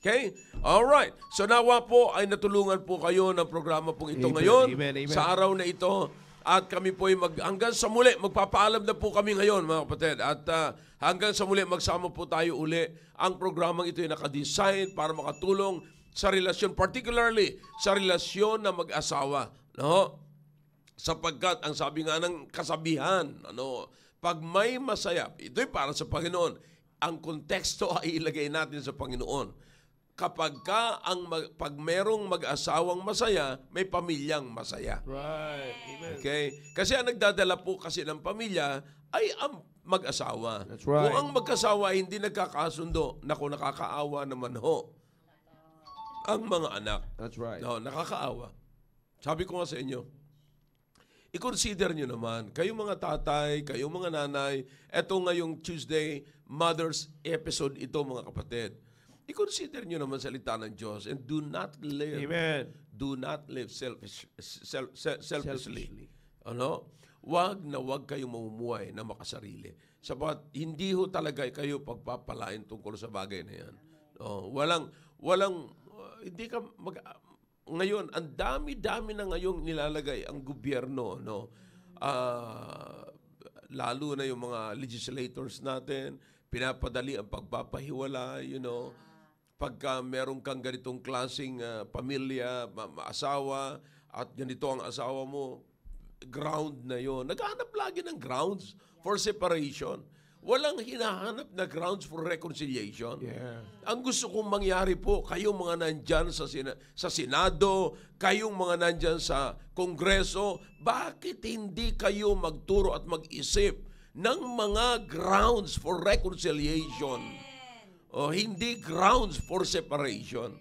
Okay? All right. So nawa po ay natulungan po kayo ng programa pong ito amen, ngayon amen, amen. sa araw na ito. At kami po ay mag, hanggang sa muli, magpapaalam na po kami ngayon mga kapatid. At uh, hanggang sa muli, magsama po tayo uli. Ang programang ito ay nakadesign para makatulong sa relasyon, particularly sa relasyon na mag-asawa. No? Sapagkat ang sabi nga ng kasabihan, ano, pag may masaya, ito'y para sa Panginoon. Ang konteksto ay ilagay natin sa Panginoon. Kapag ka ang mag, pag merong mag-asawang masaya, may pamilyang masaya. Right. Amen. Okay? Kasi ang nagdadala po kasi ng pamilya ay ang mag-asawa. That's right. Kung ang magkasawa hindi nagkakasundo, naku, nakakaawa naman ho ang mga anak. That's right. No, nakakaawa. Sabi ko nga sa inyo, I-consider nyo naman, kayong mga tatay, kayong mga nanay, eto ngayong Tuesday, Mother's Episode ito mga kapatid. I-consider nyo naman salita ng Diyos and do not live. Amen. Do not live selfish, self, selfishly. selfishly. Ano? Wag na wag kayong mamumuhay na makasarili. Sabat hindi ho talaga kayo pagpapalain tungkol sa bagay na yan. No? Walang, walang, uh, hindi ka mag, ngayon, ang dami-dami na ngayon nilalagay ang gobyerno, no? Uh, lalo na yung mga legislators natin, pinapadali ang pagpapahiwala, you know. Pagka meron kang ganitong klasing uh, ah, pamilya, ma- asawa, at ganito ang asawa mo, ground na yon. Naghahanap lagi ng grounds for separation walang hinahanap na grounds for reconciliation. Yeah. Ang gusto kong mangyari po, kayong mga nandyan sa, Sina- sa Senado, kayong mga nandyan sa Kongreso, bakit hindi kayo magturo at mag-isip ng mga grounds for reconciliation o hindi grounds for separation?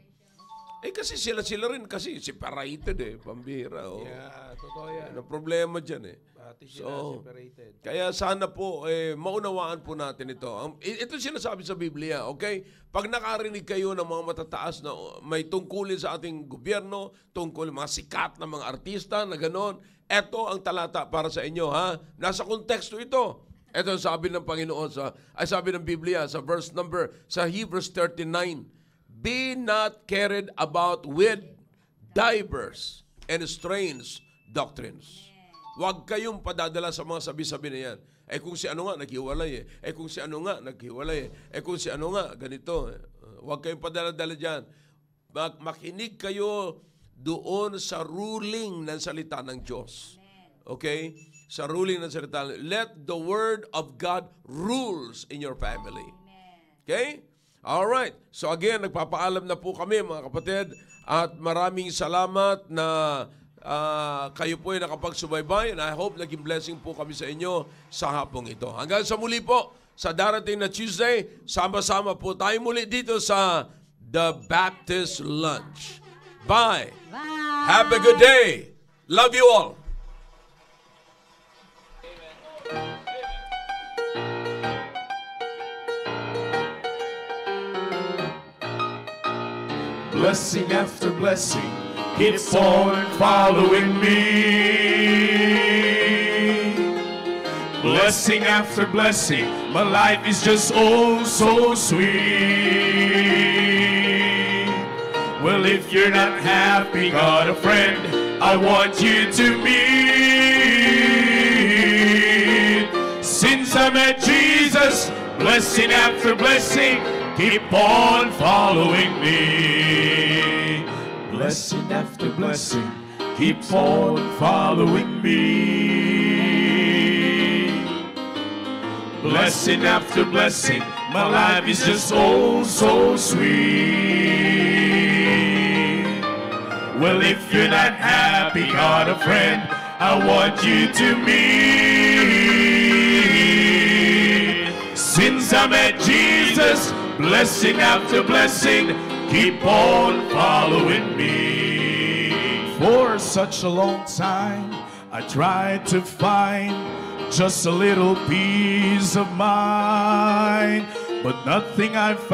Eh kasi sila sila rin kasi separated eh, pambira. Oh. Yeah, totoo yan. Ano problema dyan eh. At so, separated. Kaya sana po, eh, maunawaan po natin ito. Ang, ito sinasabi sa Biblia, okay? Pag nakarinig kayo ng mga matataas na oh, may tungkulin sa ating gobyerno, tungkol mga sikat na mga artista na gano'n, ito ang talata para sa inyo, ha? Nasa konteksto ito. Ito ang sabi ng Panginoon sa, ay sabi ng Biblia sa verse number, sa Hebrews 39, Be not carried about with divers and strange doctrines. Huwag kayong padadala sa mga sabi-sabi na yan. Eh kung si ano nga, naghiwalay eh. Eh kung si ano nga, naghiwalay eh. Eh kung si ano nga, ganito. Eh. Uh, huwag kayong padadala dyan. Mag- makinig kayo doon sa ruling ng salita ng Diyos. Okay? Sa ruling ng salita. Let the word of God rules in your family. Okay? All right. So again, nagpapaalam na po kami mga kapatid at maraming salamat na Uh, kayo po ay nakapagsubaybay and I hope naging blessing po kami sa inyo sa hapong ito. Hanggang sa muli po, sa darating na Tuesday, sama-sama po tayo muli dito sa The Baptist Lunch. Bye! Bye. Have a good day! Love you all! Blessing after blessing It's on following me. Blessing after blessing, my life is just oh so sweet. Well, if you're not happy, got a friend I want you to meet. Since I met Jesus, blessing after blessing, keep on following me blessing after blessing keeps on following me. Blessing after blessing, my life is just oh so sweet. Well, if you're not happy, got a friend I want you to meet. Since I met Jesus, blessing after blessing, keep on following me. For such a long time, I tried to find just a little peace of mind, but nothing I found.